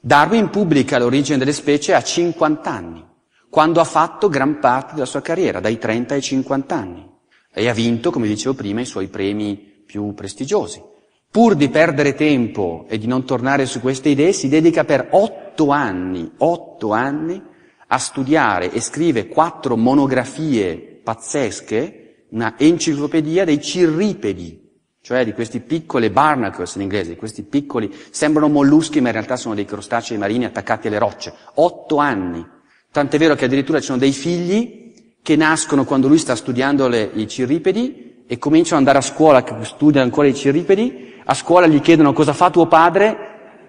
Darwin pubblica l'origine delle specie a 50 anni quando ha fatto gran parte della sua carriera, dai 30 ai 50 anni, e ha vinto, come dicevo prima, i suoi premi più prestigiosi. Pur di perdere tempo e di non tornare su queste idee, si dedica per otto anni, otto anni, a studiare e scrive quattro monografie pazzesche, una enciclopedia dei cirripedi, cioè di questi piccoli barnacles in inglese, questi piccoli, sembrano molluschi ma in realtà sono dei crostacei marini attaccati alle rocce. Otto anni Tant'è vero che addirittura ci sono dei figli che nascono quando lui sta studiando le, i cirripedi e cominciano ad andare a scuola, che studia ancora i cirripedi, a scuola gli chiedono cosa fa tuo padre,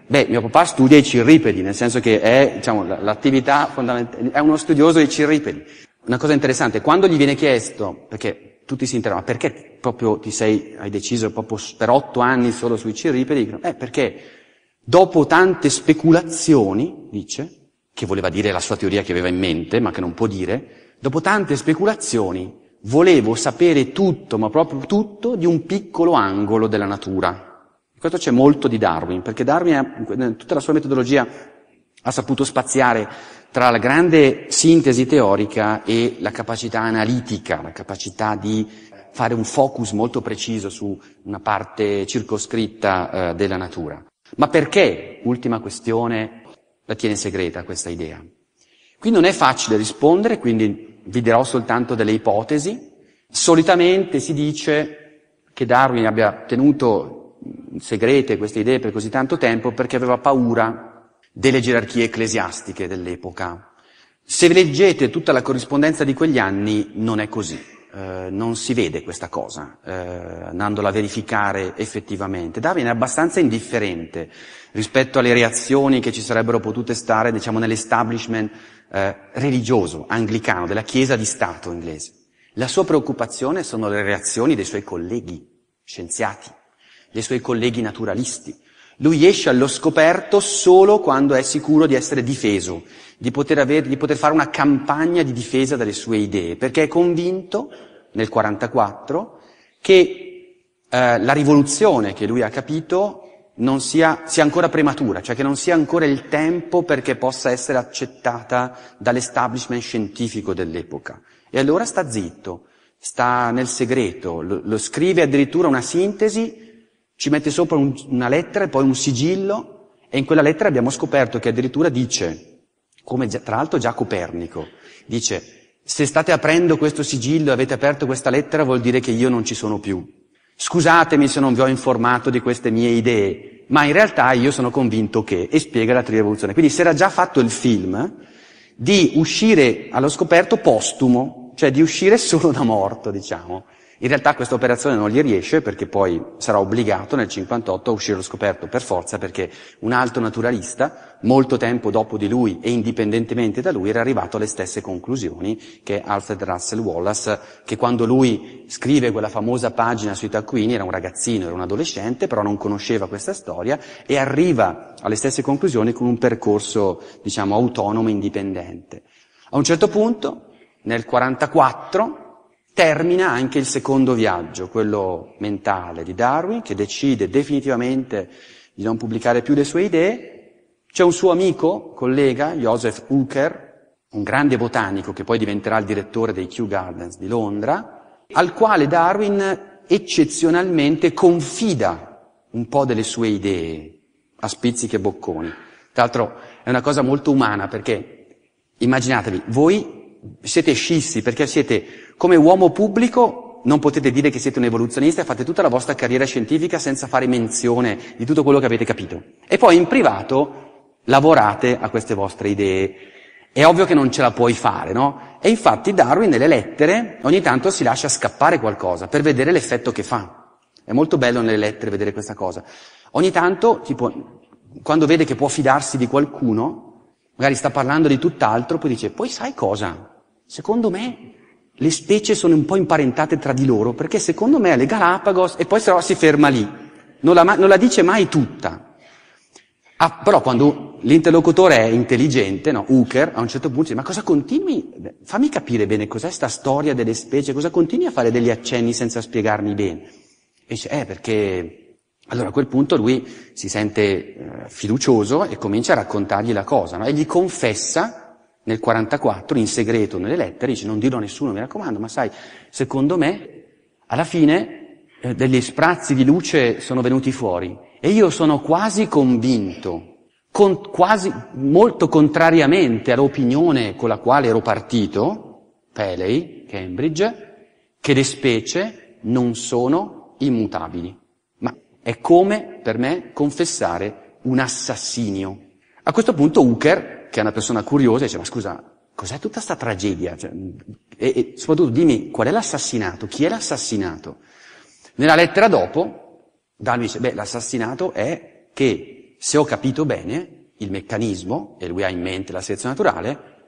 Beh, mio papà studia i cirripedi, nel senso che è diciamo, l'attività fondamentale, è uno studioso dei cirripedi. Una cosa interessante, quando gli viene chiesto, perché tutti si interrogano, perché proprio ti sei, hai deciso proprio per otto anni solo sui cirripedi? Eh, perché dopo tante speculazioni, dice, che voleva dire la sua teoria che aveva in mente, ma che non può dire, dopo tante speculazioni volevo sapere tutto, ma proprio tutto, di un piccolo angolo della natura. Questo c'è molto di Darwin, perché Darwin, tutta la sua metodologia, ha saputo spaziare tra la grande sintesi teorica e la capacità analitica, la capacità di fare un focus molto preciso su una parte circoscritta eh, della natura. Ma perché, ultima questione, la tiene segreta questa idea. Qui non è facile rispondere, quindi vi dirò soltanto delle ipotesi. Solitamente si dice che Darwin abbia tenuto segrete queste idee per così tanto tempo perché aveva paura delle gerarchie ecclesiastiche dell'epoca. Se leggete tutta la corrispondenza di quegli anni non è così. Uh, non si vede questa cosa, uh, andandola a verificare effettivamente. Darwin è abbastanza indifferente rispetto alle reazioni che ci sarebbero potute stare, diciamo, nell'establishment eh, religioso anglicano, della Chiesa di Stato inglese. La sua preoccupazione sono le reazioni dei suoi colleghi scienziati, dei suoi colleghi naturalisti. Lui esce allo scoperto solo quando è sicuro di essere difeso, di poter, avere, di poter fare una campagna di difesa delle sue idee, perché è convinto, nel 1944, che eh, la rivoluzione che lui ha capito non sia, sia ancora prematura, cioè che non sia ancora il tempo perché possa essere accettata dall'establishment scientifico dell'epoca. E allora sta zitto, sta nel segreto, lo, lo scrive addirittura una sintesi, ci mette sopra un, una lettera e poi un sigillo, e in quella lettera abbiamo scoperto che addirittura dice, come già, tra l'altro già Copernico, dice, se state aprendo questo sigillo e avete aperto questa lettera vuol dire che io non ci sono più. Scusatemi se non vi ho informato di queste mie idee, ma in realtà io sono convinto che, e spiega la trivoluzione. Quindi si era già fatto il film di uscire allo scoperto postumo, cioè di uscire solo da morto, diciamo. In realtà questa operazione non gli riesce perché poi sarà obbligato nel 58 a uscire lo scoperto per forza perché un altro naturalista, molto tempo dopo di lui e indipendentemente da lui, era arrivato alle stesse conclusioni che Alfred Russell Wallace, che quando lui scrive quella famosa pagina sui taccuini era un ragazzino, era un adolescente, però non conosceva questa storia e arriva alle stesse conclusioni con un percorso, diciamo, autonomo e indipendente. A un certo punto, nel 44, termina anche il secondo viaggio, quello mentale di Darwin, che decide definitivamente di non pubblicare più le sue idee. C'è un suo amico, collega, Joseph Hooker, un grande botanico che poi diventerà il direttore dei Kew Gardens di Londra, al quale Darwin eccezionalmente confida un po' delle sue idee, a spizzichi e bocconi. Tra l'altro è una cosa molto umana perché immaginatevi, voi siete scissi perché siete come uomo pubblico, non potete dire che siete un evoluzionista e fate tutta la vostra carriera scientifica senza fare menzione di tutto quello che avete capito. E poi in privato lavorate a queste vostre idee. È ovvio che non ce la puoi fare, no? E infatti Darwin nelle lettere ogni tanto si lascia scappare qualcosa per vedere l'effetto che fa. È molto bello nelle lettere vedere questa cosa. Ogni tanto, tipo, quando vede che può fidarsi di qualcuno, magari sta parlando di tutt'altro, poi dice, poi sai cosa? Secondo me le specie sono un po' imparentate tra di loro, perché secondo me le Galapagos, e poi se no si ferma lì, non la, non la dice mai tutta. Ah, però quando l'interlocutore è intelligente, no, Hooker, a un certo punto dice, ma cosa continui, fammi capire bene cos'è sta storia delle specie, cosa continui a fare degli accenni senza spiegarmi bene? E dice, eh, perché allora a quel punto lui si sente eh, fiducioso e comincia a raccontargli la cosa, no? e gli confessa nel 44 in segreto nelle lettere, dice non dirò a nessuno, mi raccomando, ma sai, secondo me alla fine eh, degli sprazzi di luce sono venuti fuori e io sono quasi convinto, con, quasi molto contrariamente all'opinione con la quale ero partito, Peley, Cambridge, che le specie non sono immutabili. È come, per me, confessare un assassinio. A questo punto Hooker, che è una persona curiosa, dice, ma scusa, cos'è tutta questa tragedia? Cioè, e, e soprattutto dimmi, qual è l'assassinato? Chi è l'assassinato? Nella lettera dopo, Dalmi dice, beh, l'assassinato è che, se ho capito bene, il meccanismo, e lui ha in mente la selezione naturale,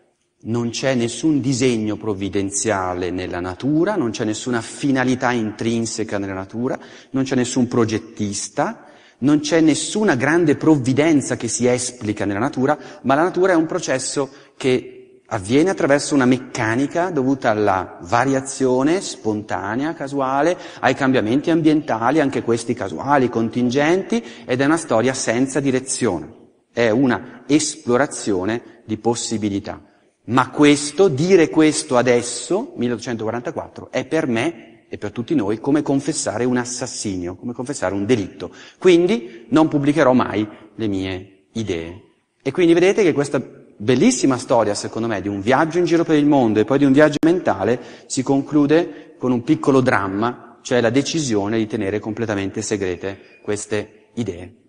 non c'è nessun disegno provvidenziale nella natura, non c'è nessuna finalità intrinseca nella natura, non c'è nessun progettista, non c'è nessuna grande provvidenza che si esplica nella natura, ma la natura è un processo che avviene attraverso una meccanica dovuta alla variazione spontanea, casuale, ai cambiamenti ambientali, anche questi casuali, contingenti, ed è una storia senza direzione, è una esplorazione di possibilità. Ma questo, dire questo adesso, 1844, è per me e per tutti noi come confessare un assassinio, come confessare un delitto. Quindi non pubblicherò mai le mie idee. E quindi vedete che questa bellissima storia, secondo me, di un viaggio in giro per il mondo e poi di un viaggio mentale si conclude con un piccolo dramma, cioè la decisione di tenere completamente segrete queste idee.